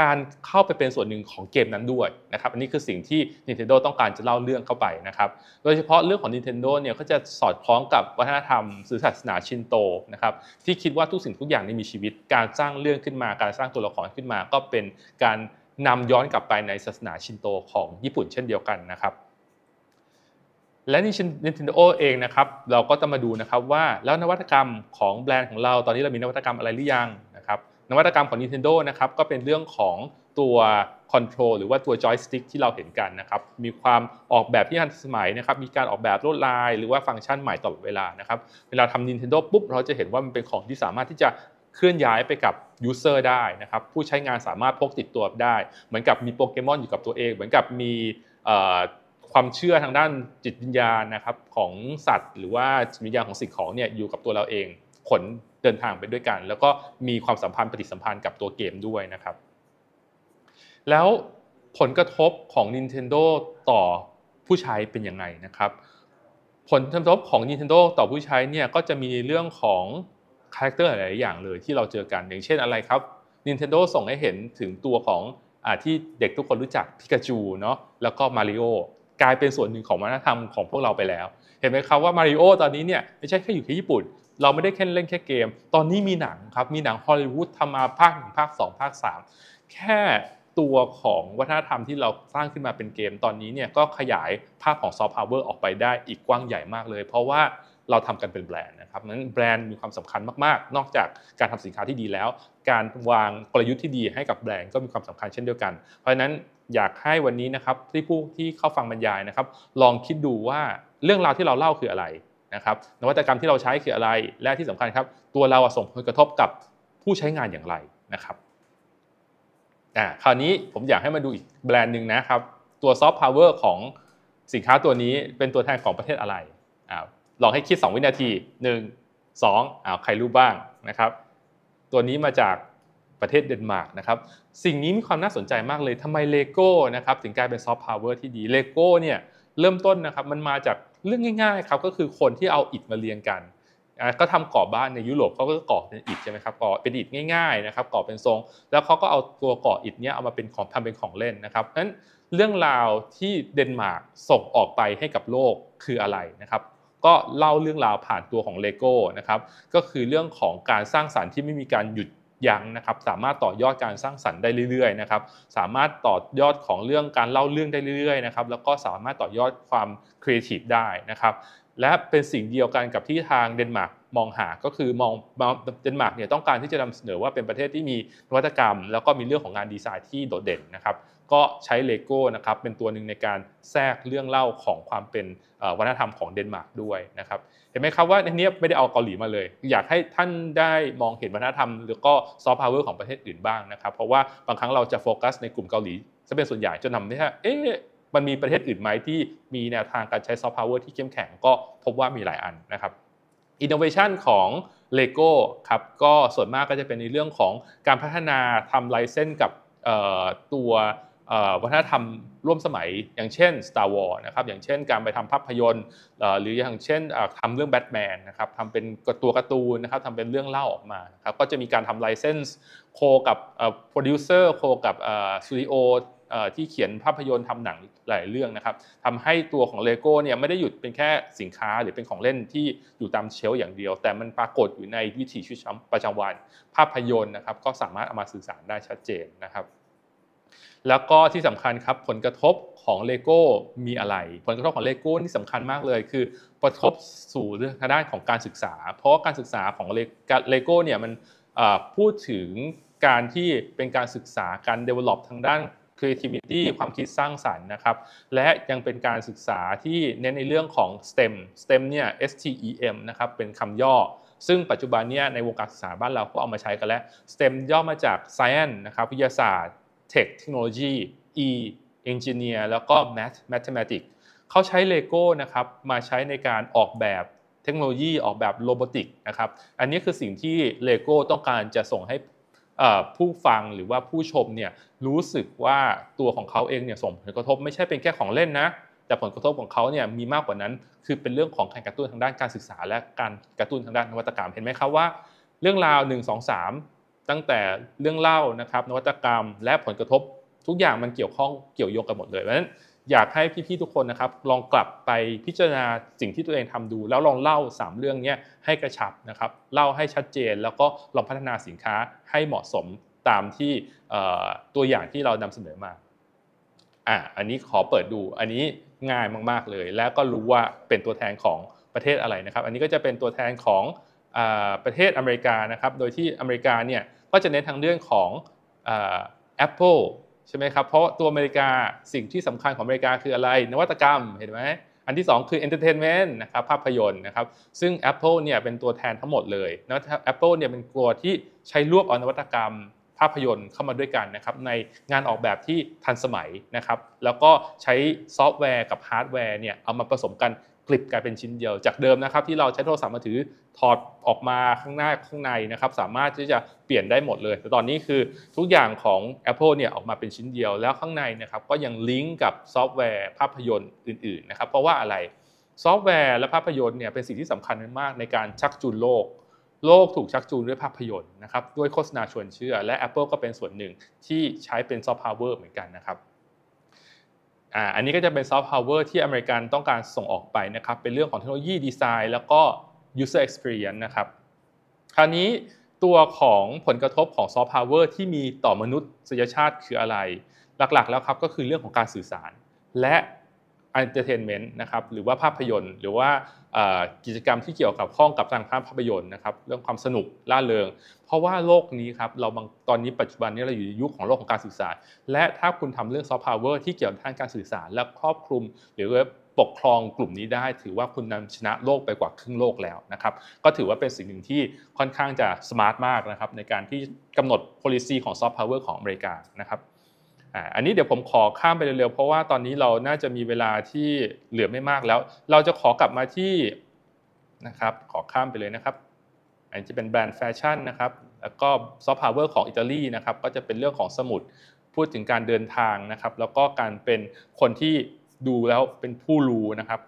Speaker 1: การเข้าไปเป็นส่วนหนึ่งของเกมนั้นด้วยนะครับอันนี้คือสิ่งที่ Nintendo ต้องการจะเล่าเรื่องเข้าไปนะครับโดยเฉพาะเรื่องของ Nintendo เนี่ยก็จะสอดคล้องกับวัฒนธรรมสื่อศาสนาชินโตนะครับที่คิดว่าทุกสิ่งทุกอย่างนี้มีชีวิต การสร้างเรื่องขึ้นมา การสร้างตัวละครขึ้นมา ก็เป็นการนำย้อนกลับไปในศาสนาชินโตของญี่ปุ่นเช่นเดียวกันนะครับและนี่ชิน Nintendo เองนะครับเราก็จะมาดูนะครับว่าแล้วนวัตกรรมของแบรนด์ของเรา ตอนนี้เรามีนวัตกรรมอะไรหรือยังนวัตกรรมของ Nintendo นะครับก็เป็นเรื่องของตัวคอนโทรลหรือว่า ตัวจอยสติ๊กที่เราเห็นกันนะครับ มีความออกแบบที่ทันสมัยนะครับมีการออกแบบลวดลายหรือว่าฟังก์ชันใหม่ตลอดเวลานะครับเวลาทำ Nintendo ปุ๊บ เราจะเห็นว่ามันเป็นของที่สามารถที่จะเคลื่อนย้ายไปกับยูเซอร์ได้นะครับ ผู้ใช้งานสามารถพกติดตัวได้ เหมือนกับมีโปเกมอนอยู่กับตัวเอง เหมือนกับมีความเชื่อทางด้านจิตวิญญาณนะครับของสัตว์ หรือว่าจิตวิญญาณของสิ่งของเนี่ยอยู่กับตัวเราเองขนเดินทางไปด้วยกัน แล้วก็มีความสัมพันธ์ปฏิสัมพันธ์กับตัวเกมด้วยนะครับ แล้วผลกระทบของ Nintendo ต่อผู้ใช้เป็นยังไงนะครับผลกระทบของ Nintendo ต่อผู้ใช้เนี่ยก็จะมีเรื่องของคาแรคเตอร์หลายอย่างเลยที่เราเจอกันอย่างเช่นอะไรครับ Nintendo ส่งให้เห็นถึงตัวของอที่เด็กทุกคนรู้จักพิกาจูเนาะแล้วก็มาริโอกลายเป็นส่วนหนึ่งของวัฒนธรรมของพวกเราไปแล้ว เห็นไหมครับว่ามาริโอตอนนี้เนี่ยไม่ใช่แค่อยู่ที่ญี่ปุ่นเราไม่ได้แค่เล่นแค่เกม ตอนนี้มีหนังครับ มีหนังฮอลลีวูดทำมา ภาคหนึ่งภาคสองภาคสามแค่ตัวของวัฒนธรรมที่เราสร้างขึ้นมาเป็นเกมตอนนี้เนี่ยก็ขยายภาพของซอฟต์พาวเวอร์ออกไปได้อีกกว้างใหญ่มากเลย เพราะว่าเราทำกันเป็นแบรนด์นะครับนั้นแบรนด์มีความสำคัญมากๆ นอกจากการทำสินค้าที่ดีแล้ว การวางกลยุทธ์ที่ดีให้กับแบรนด์ก็มีความสำคัญเช่นเดียวกัน เพราะฉะนั้นอยากให้วันนี้นะครับที่ผู้ที่เข้าฟังบรรยายนะครับลองคิดดูว่าเรื่องราวที่เราเล่าคืออะไรนะครับนวัตกรรมที่เราใช้คืออะไรและที่สำคัญครับ ตัวเราส่งผลกระทบกับผู้ใช้งานอย่างไรนะครับอ่าคราวนี้ผมอยากให้มาดูอีกแบรนด์หนึ่งนะครับ ตัวซอฟต์พาวเวอร์ของสินค้าตัวนี้เป็นตัวแทนของประเทศอะไรอ่าลองให้คิด 2 วินาที 1 2อ่าวใครรู้บ้างนะครับ ตัวนี้มาจากประเทศเดนมาร์กนะครับ สิ่งนี้มีความน่าสนใจมากเลยทำไมเลโก้นะครับ ถึงกลายเป็นซอฟต์พาวเวอร์ที่ดีเลโก้เนี่ยเริ่มต้นนะครับมันมาจากเรื่องง่ายๆครับก็คือคนที่เอาอิฐมาเรียงกันก็ทำก่อบ้านในยุโรปเขาก็ก่อเป็นอิฐใช่ไหมครับก่อเป็นอิฐง่ายๆนะครับก่อเป็นทรง แล้วเขาก็เอาตัวก่ออิฐนี้เอามาเป็นของทำเป็นของเล่นนะครับนั้นเรื่องราวที่เดนมาร์กส่งออกไปให้กับโลกคืออะไรนะครับก็เล่าเรื่องราวผ่านตัวของเลโก้นะครับก็คือเรื่องของการสร้างสารรค์ที่ไม่มีการหยุดยั้งนะครับสามารถต่อยอดการสร้างสรรค์ได้เรื่อยๆนะครับ สามารถต่อยอดของเรื่องการเล่าเรื่องได้เรื่อยๆนะครับแล้วก็สามารถต่อยอดความครีเอทีฟได้นะครับและเป็นสิ่งเดียวกันกับที่ทางเดนมาร์กมองหาก็คือมองเดนมาร์กเนี่ยต้องการที่จะนำเสนอว่าเป็นประเทศที่มีนวัตกรรม แล้วก็มีเรื่องของงานดีไซน์ที่โดดเด่นนะครับก็ใช้เลโก้นะครับเป็นตัวหนึ่งในการแทรกเรื่องเล่าของความเป็นวัฒนธรรมของเดนมาร์กด้วยนะครับ เห็นไหมครับว่าในนี้ไม่ได้เอาเกาหลีมาเลย อยากให้ท่านได้มองเห็นวัฒนธรรมหรือก็ซอฟต์พาวเวอร์ของประเทศอื่นบ้างนะครับ เพราะว่าบางครั้งเราจะโฟกัสในกลุ่มเกาหลีจะเป็นส่วนใหญ่จนทำให้เอ๊ะมันมีประเทศอื่นไหมที่มีแนวทางการใช้ซอฟต์พาวเวอร์ที่เข้มแข็งก็พบว่ามีหลายอันนะครับอินโนเวชันของเลโก้ครับก็ส่วนมากก็จะเป็นในเรื่องของการพัฒนาทำไลเซนส์กับตัววัฒนธรรมร่วมสมัยอย่างเช่น Star Wars นะครับอย่างเช่นการไปทำภาพยนตร์หรืออย่างเช่นทำเรื่องแบทแมนนะครับทำเป็นตัวการ์ตูนนะครับทำเป็นเรื่องเล่าออกมาครับก็จะมีการทำไลเซนส์โคกับโปรดิวเซอร์โคกับสตูดิโอที่เขียนภาพยนตร์ทำหนังหลายเรื่องนะครับทำให้ตัวของเลโก้เนี่ยไม่ได้หยุดเป็นแค่สินค้าหรือเป็นของเล่นที่อยู่ตามเชลอย่างเดียว แต่มันปรากฏอยู่ในวิถีชีวิตประจำวันภาพยนตร์นะครับ ก็สามารถเอามาสื่อสารได้ชัดเจนนะครับแล้วก็ที่สำคัญครับผลกระทบของเลโก้มีอะไร ผลกระทบของเลโก้ที่สำคัญมากเลย คือกระทบสู่ทางด้านของการศึกษา เพราะการศึกษาของเลโก้เนี่ยมันพูดถึงการที่เป็นการศึกษาการ develop ทางด้าน creativity ความคิดสร้างสารรค์นะครับและยังเป็นการศึกษาที่เน้น ในเรื่องของ STEM STEM เนี่ย STEM นะครับเป็นคำย่อ ซึ่งปัจจุบันเนี่ยในวงการศึกษาบ้านเราก็เอามาใช้กันแล้ว STEM ย่อมาจาก Science นะครับวิทยาศาสตร์เทคเทคโนโลยี E Engineer แล้วก็ Math Mathematics เขาใช้เลโก้นะครับ มาใช้ในการออกแบบเทคโนโลยีออกแบบโรบอติกนะครับอันนี้คือสิ่งที่เลโก้ต้องการจะส่งให้ผู้ฟังหรือว่าผู้ชมเนี่ยรู้สึกว่าตัวของเขาเองเนี่ยส่งผลกระทบไม่ใช่เป็นแค่ของเล่นนะ แต่ผลกระทบของเขาเนี่ยมีมากกว่านั้นคือเป็นเรื่องของการกระตุ้นทางด้านการศึกษา และการกระตุ้นทางด้านนวัตกรรมเห็นไหมครับว่า เรื่องราว1 2 3ตั้งแต่เรื่องเล่านะครับนวัตกรรม และผลกระทบ ทุกอย่างมันเกี่ยวข้องเกี่ยวโยงกันหมดเลยเพราะฉะนั้นอยากให้พี่ๆทุกคนนะครับ ลองกลับไปพิจารณาสิ่งที่ตัวเองทำดู แล้วลองเล่า 3 เรื่องนี้ให้กระชับนะครับ เล่าให้ชัดเจนแล้วก็ลองพัฒนาสินค้าให้เหมาะสมตามที่ตัวอย่างที่เรานำเสนอมาอ่ะอันนี้ขอเปิดดูอันนี้ง่ายมากๆเลย แล้วก็รู้ว่าเป็นตัวแทนของประเทศอะไรนะครับ อันนี้ก็จะเป็นตัวแทนของประเทศอเมริกานะครับ โดยที่อเมริกาเนี่ยก็จะเน้นทางเรื่องของแอปเปิลใช่ไหมครับ เพราะตัวอเมริกาสิ่งที่สำคัญของอเมริกาคืออะไรนวัตกรรมเห็นไหมอันที่ 2 คือ entertainment นะครับภาพยนตร์นะครับซึ่ง Apple เนี่ยเป็นตัวแทนทั้งหมดเลยนะปเปิลเนี่ยเป็นตัวที่ใช้รวบเอานวัตกรรม ภาพยนตร์เข้ามาด้วยกันนะครับในงานออกแบบที่ทันสมัยนะครับแล้วก็ใช้ซอฟต์แวร์ กับฮาร์ดแวร์เนี่ยเอามาผสมกันกลิบกลายเป็นชิ้นเดียวจากเดิมนะครับที่เราใช้โทรศัพท์มือถือถอดออกมาข้างหน้าข้างในนะครับสามารถที่จะเปลี่ยนได้หมดเลย แต่ตอนนี้คือทุกอย่างของ Apple เนี่ยออกมาเป็นชิ้นเดียวแล้วข้างในนะครับก็ยังลิงก์กับซอฟต์แวร์ภาพยนตร์อื่นๆนะครับเพราะว่าอะไรซอฟต์แวร์ และภาพยนตร์เนี่ยเป็นสิ่งที่สำคัญมากในการชักจูนโลกโลกถูกชักจูนด้วยภาพยนตร์นะครับด้วยโฆษณาชวนเชื่อ และ Apple ก็เป็นส่วนหนึ่งที่ใช้เป็นซอฟต์พาวเวอร์เหมือนกันนะครับอ่า อันนี้ก็จะเป็นซอฟต์พาวเวอร์ที่อเมริกันต้องการส่งออกไปนะครับ เป็นเรื่องของเทคโนโลยีดีไซน์ แล้วก็ user experience นะครับ คราวนี้ตัวของผลกระทบของซอฟต์พาวเวอร์ที่มีต่อมนุษยชาติคืออะไร หลัก ๆ แล้วครับ ก็คือเรื่องของการสื่อสาร และอนเตอร์เทนเมนต์นะครับหรือว่าภาพยนตร์หรือว่ากิจกรรมที่เกี่ยวกับข้องกับทางภาพยนตร์นะครับเรื่องความสนุกล่าเริง เพราะว่าโลกนี้ครับเราตอนนี้ปัจจุบันนี้เราอยู่ในยุคของโลกของการสื่อสารและถ้าคุณทำเรื่องซอฟต์พาวเวอร์ที่เกี่ยวกับทางการสื่อสารและครอบคลุม หรือว่าปกครองกลุ่มนี้ได้ ถือว่าคุณนำชนะโลกไปกว่าครึ่งโลกแล้วนะครับก็ถือว่าเป็นสิ่งหนึ่งที่ค่อนข้างจะสมาร์ทมากนะครับในการที่กำหนด policy ของซอฟต์พาวเวอร์ของอเมริกานะครับอันนี้เดี๋ยวผมขอข้ามไปเร็วๆเพราะว่าตอนนี้เราน่าจะมีเวลาที่เหลือไม่มากแล้ว เราจะขอกลับมาที่นะครับขอข้ามไปเลยนะครับ อันนี้จะเป็นแบรนด์แฟชั่นนะครับแล้วก็ซอฟต์พาวเวอร์ของอิตาลีนะครับก็จะเป็นเรื่องของสมุดพูดถึงการเดินทางนะครับแล้วก็การเป็นคนที่ดูแล้วเป็นผู้รู้นะครับ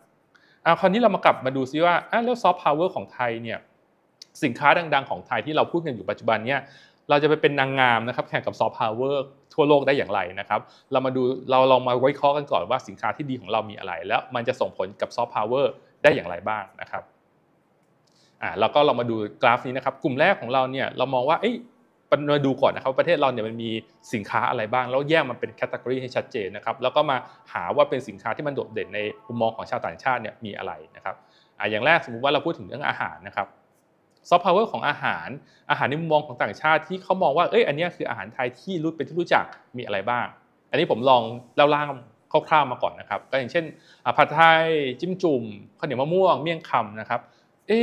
Speaker 1: อ่าคราวนี้เรามากลับมาดูซิว่าอ่แล้วซอฟต์พาวเวอร์ของไทยเนี่ยสินค้าดังๆ ของไทยที่เราพูดกันอยู่ปัจจุบันเนี่ยเราจะไปเป็นนางงามนะครับแข่งกับซอฟต์พาวเวอร์ทั่วโลกได้อย่างไรนะครับ เรามาดูเราลองมาวิเคราะห์กันก่อนว่าสินค้าที่ดีของเรามีอะไร แล้วมันจะส่งผลกับซอฟต์พาวเวอร์ได้อย่างไรบ้างนะครับอ่าเราก็เรามาดูกราฟนี้นะครับกลุ่มแรกของเราเนี่ยเรามองว่าเอ้ยมาดูก่อนนะครับ ประเทศเราเนี่ยมันมีสินค้าอะไรบ้าง แล้วแยกมันเป็นแคตตากรีให้ชัดเจนนะครับ แล้วก็มาหาว่าเป็นสินค้าที่มันโดดเด่นในมุมมองของชาวต่างชาติเนี่ยมีอะไรนะครับอ่าอย่างแรกสมมุติว่าเราพูดถึงเรื่องอาหารนะครับซอฟต์พาวเวอร์ของอาหารอาหารในมุมมองของต่างชาติที่เขามองว่าเอ้ยอันนี้คืออาหารไทยที่รู้เป็นที่รู้จักมีอะไรบ้าง อันนี้ผมลองเล่าล่างคร่าวๆมาก่อน นะครับก็อย่างเช่นผัดไทยจิ้มจุ่มข้าวเหนียวมะม่วงเมี่ยงคำนะครับเอ๊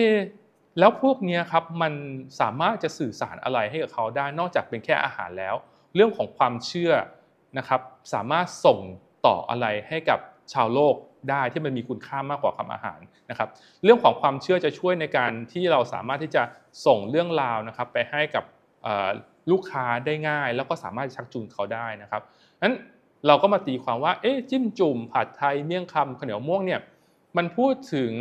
Speaker 1: แล้วพวกนี้ครับมันสามารถจะสื่อสารอะไรให้กับเขาได้นอกจากเป็นแค่อาหารแล้ว เรื่องของความเชื่อนะครับสามารถส่งต่ออะไรให้กับชาวโลกได้ที่มันมีคุณค่ามากกว่าคำอาหารนะครับ เรื่องของความเชื่อจะช่วยในการที่เราสามารถที่จะส่งเรื่องราวนะครับไปให้กับลูกค้าได้ง่ายแล้วก็สามารถชักจูงเขาได้นะครับนั้นเราก็มาตีความว่า เอ๊ะจิ้มจุ่มผัดไทยเมี่ยงคำข้าวเหนียวม่วงเนี่ย มันพูดถึง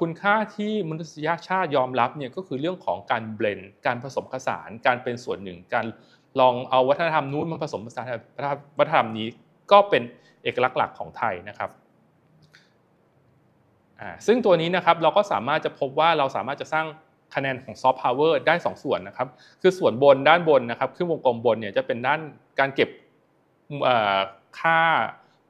Speaker 1: คุณค่าที่มนุษยชาติยอมรับเนี่ยก็คือเรื่องของการเบลนการผสมผสานการเป็นส่วนหนึ่ง การลองเอาวัฒนธรรมนู้นมาผสมผสานวัฒนธรรมนี้ก็เป็นเอกลักษณ์หลักของไทยนะครับซึ่งตัวนี้นะครับเราก็สามารถจะพบว่าเราสามารถจะสร้างคะแนนของซอฟต์พาวเวอร์ได้2ส่วนนะครับ คือส่วนบนด้านบนนะครับขึ้นวงกลมบนเนี่ยจะเป็นด้านการเก็บค่า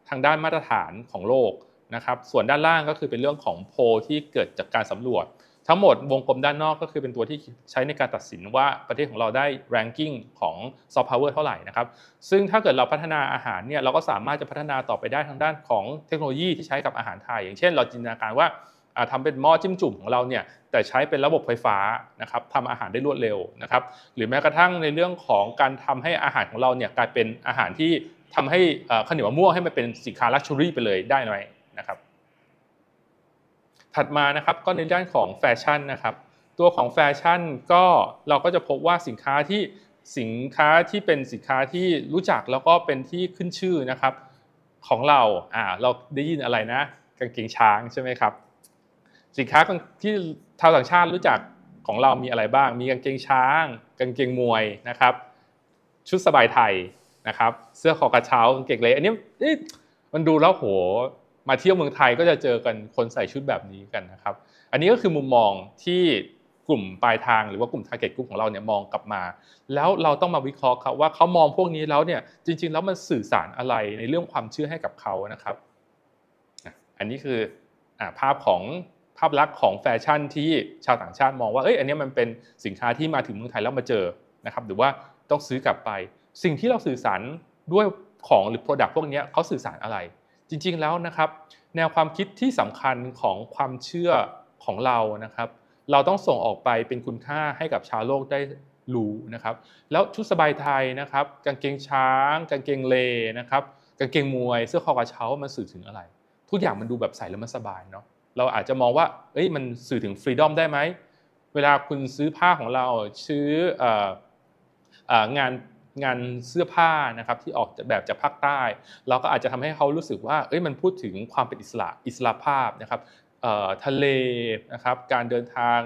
Speaker 1: ทางด้านมาตรฐานของโลกนะครับ ส่วนด้านล่างก็คือเป็นเรื่องของโพที่เกิดจากการสำรวจทั้งหมดวงกลมด้านนอกก็คือเป็นตัวที่ใช้ในการตัดสินว่าประเทศของเราได้แรงกิ้งของซอฟต์พาวเวอร์เท่าไหร่นะครับซึ่งถ้าเกิดเราพัฒนาอาหารเนี่ยเราก็สามารถจะพัฒนาต่อไปได้ทางด้านของเทคโนโลยีที่ใช้กับอาหารไทย อย่างเช่นเราจินตนาการว่าทำเป็นหม้อจิ้มจุ่มของเราเนี่ยแต่ใช้เป็นระบบไฟฟ้านะครับทำอาหารได้รวดเร็วนะครับหรือแม้กระทั่งในเรื่องของการทำให้อาหารของเราเนี่ยกลายเป็นอาหารที่ทำให้ข้าวเหนียวมะม่วงให้มันเป็นสินค้าลักชัวรี่ไปเลยได้ไหมนะครับถัดมานะครับก็ในด้านของแฟชั่นนะครับ ตัวของแฟชั่นก็เราก็จะพบว่าสินค้าที่สินค้าที่เป็นสินค้าที่รู้จักแล้วก็เป็นที่ขึ้นชื่อนะครับ ของเราอ่าเราได้ยินอะไรนะ กางเกงช้างใช่ไหมครับสินค้าที่ชาวต่างชาติรู้จักของเรามีอะไรบ้าง มีกางเกงช้าง กางเกงมวยนะครับ ชุดสบายไทยนะครับ เสื้อคอกระเช้ากางเกงเลย อันนี้มันดูแล้วโหมาเที่ยวเมืองไทยก็จะเจอกันคนใส่ชุดแบบนี้กันนะครับ อันนี้ก็คือมุมมองที่กลุ่มปลายทางหรือว่ากลุ่ม target กลุ่มของเราเนี่ยมองกลับมา แล้วเราต้องมาวิเคราะห์ครับว่าเขามองพวกนี้แล้วเนี่ย จริงๆแล้วมันสื่อสารอะไรในเรื่องความเชื่อให้กับเขานะครับอันนี้คืออภาพของภาพลักษณ์ของแฟชั่นที่ชาวต่างชาติมองว่าเอ้ยอันนี้มันเป็นสินค้าที่มาถึงเมืองไทยแล้วมาเจอนะครับหรือว่าต้องซื้อกลับไป สิ่งที่เราสื่อสารด้วยของหรือ Product พวกนี้เขาสื่อสารอะไรจริงๆ แล้วนะครับแนวความคิดที่สำคัญของความเชื่อของเรานะครับเราต้องส่งออกไปเป็นคุณค่าให้กับชาวโลกได้รู้นะครับแล้วชุดสบายไทยนะครับ กางเกงช้าง กางเกงเลนะครับกางเกงมวยเสื้อคอกระเช้ามันสื่อถึงอะไร ทุกอย่างมันดูแบบใส่แล้วมันสบายเนาะเราอาจจะมองว่าเอ้ยมันสื่อถึงฟรีดอมได้ไหมเวลาคุณซื้อผ้าของเราซื้องานงานเสื้อผ้านะครับที่ออกแบบจากภาคใต้เราก็อาจจะทำให้เขารู้สึกว่าเอ้ยมันพูดถึงความเป็นอิสระอิสระภาพนะครับทะเลนะครับการเดินทาง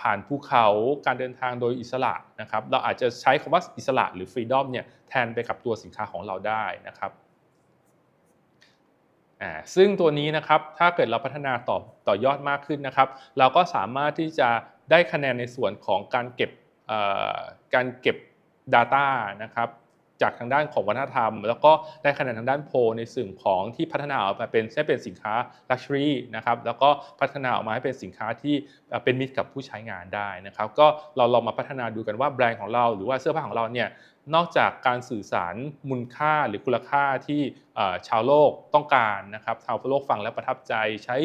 Speaker 1: ผ่านภูเขา การเดินทางโดยอิสระนะครับเราอาจจะใช้คำว่าอิสระหรือฟรีดอมเนี่ยแทนไปกับตัวสินค้าของเราได้นะครับซึ่งตัวนี้นะครับถ้าเกิดเราพัฒนาต่อต่อยอดมากขึ้นนะครับ เราก็สามารถที่จะได้คะแนนในส่วนของการเก็บการเก็บ Data นะครับจากทางด้านของวัฒนธรรม แล้วก็ได้คะแนนทางด้านโพในสื่อของที่พัฒนาออกมาเป็นให้เป็นสินค้า Luxury นะครับแล้วก็พัฒนาออกมาให้เป็นสินค้าที่เป็นมิตรกับผู้ใช้งานได้นะครับก็เราลองมาพัฒนาดูกันว่าแบรนด์ของเราหรือว่าเสื้อผ้าของเราเนี่ยนอกจากการสื่อสารมูลค่าหรือคุณค่าที่ชาวโลกต้องการนะครับชาวโลกฟังแล้วประทับใจใช้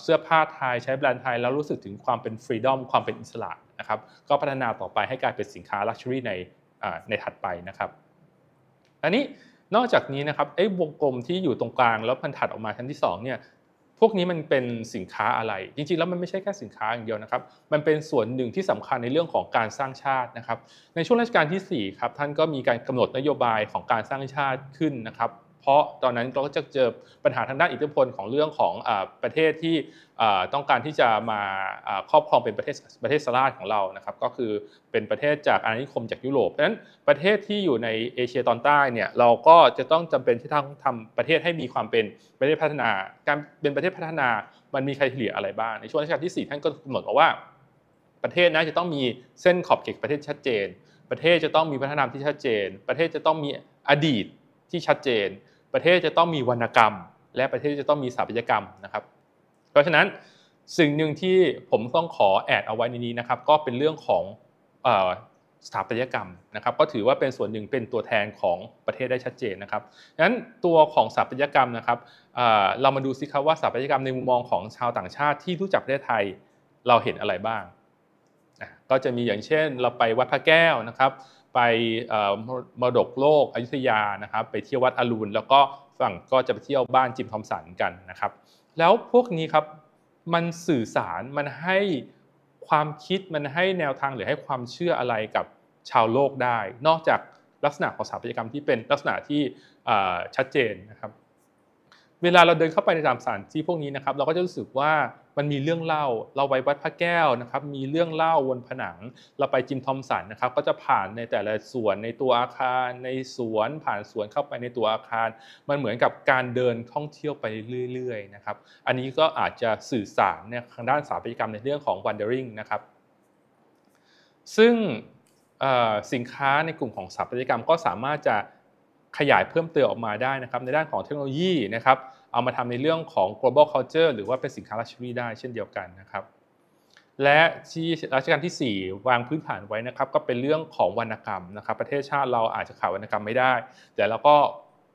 Speaker 1: เสื้อผ้าไทย ใช้แบรนด์ไทย แล้วรู้สึกถึงความเป็นฟรีดอมความเป็นอิสระนะครับก็พัฒนาต่อไปให้กลายเป็นสินค้าลักชัวรี่ในในถัดไปนะครับอันนี้นอกจากนี้นะครับไอ้วงกลมที่อยู่ตรงกลางแล้วพันถัดออกมาชั้นที่2เนี่ยพวกนี้มันเป็นสินค้าอะไร จริงๆ แล้วมันไม่ใช่แค่สินค้าอย่างเดียวนะครับ มันเป็นส่วนหนึ่งที่สำคัญในเรื่องของการสร้างชาตินะครับ ในช่วงรัชกาลที่ 4 ครับ ท่านก็มีการกำหนดนโยบายของการสร้างชาติขึ้นนะครับเพราะตอนนั้นเราก็จะเจอปัญหาทางด้านอิทธิพลของเรื่องของประเทศที่ต้องการที่จะมาครอบครองเป็นประเทศประเทศสลาดของเรานะครับก็คือเป็นประเทศจากอาณานิคมจากยุโรปเพราะฉะนั้น ประเทศที่อยู่ในเอเชียตอนใต้เนี่ยเราก็จะต้องจำเป็นที่ต้องทำประเทศให้มีความเป็นประเทศพัฒนา การเป็นประเทศพัฒนา มันมีใครเหลี่ยอะไรบ้างในช่วงรัชกาลที่ 4 ท่านก็กำหนดว่า ประเทศนะจะต้องมีเส้นขอบเขตประเทศชัดเจน ประเทศจะต้องมีพัฒนาที่ชัดเจน ประเทศจะต้องมีอดีตที่ชัดเจนประเทศจะต้องมีวรรณกรรม และประเทศจะต้องมีสถาปัตยกรรมนะครับ เพราะฉะนั้นสิ่งหนึ่งที่ผมต้องขอแอดเอาไว้ในนี้นะครับก็เป็นเรื่องของสถาปัตยกรรมนะครับ ก็ถือว่าเป็นส่วนหนึ่งเป็นตัวแทนของประเทศได้ชัดเจนนะครับนั้นตัวของสถาปัตยกรรมนะครับเรามาดูสิครับว่าสถาปัตยกรรมในมุมมองของชาวต่างชาติที่รู้จักประเทศไทยเราเห็นอะไรบ้างก็จะมีอย่างเช่น เราไปวัดพระแก้วนะครับไปมรดกโลกอยุธยานะครับ ไปเที่ยววัดอรุณแล้วก็ฝั่งก็จะไปเที่ยวบ้านจิมทอมสันกันนะครับ แล้วพวกนี้ครับมันสื่อสารมันให้ความคิดมันให้แนวทางหรือให้ความเชื่ออะไรกับชาวโลกได้ นอกจากลักษณะของสถาปัตยกรรมที่เป็นลักษณะที่ชัดเจนนะครับ เวลาเราเดินเข้าไปในตามสานที่พวกนี้นะครับ เราก็จะรู้สึกว่ามันมีเรื่องเล่าเราไปวัดพระแก้วนะครับ มีเรื่องเล่าวนผนัง เราไปจิมทอมสันนะครับ ก็จะผ่านในแต่ละส่วนในตัวอาคารในสวนผ่านสวนเข้าไปในตัวอาคาร มันเหมือนกับการเดินท่องเที่ยวไปเรื่อยๆนะครับ อันนี้ก็อาจจะสื่อสารในทางด้านสถาปัตยกรรมในเรื่องของ wandering นะครับ ซึ่งสินค้าในกลุ่มของสถาปัตยกรรมก็สามารถจะขยายเพิ่มเติมออกมาได้นะครับ ในด้านของเทคโนโลยีนะครับเอามาทำในเรื่องของ global culture หรือว่าเป็นสินค้า luxury ได้เช่นเดียวกันนะครับ และที่รัชกาลที่ 4 วางพื้นฐานไว้นะครับ ก็เป็นเรื่องของวรรณกรรมนะครับ ประเทศชาติเราอาจจะขาดวรรณกรรมไม่ได้ แต่เราก็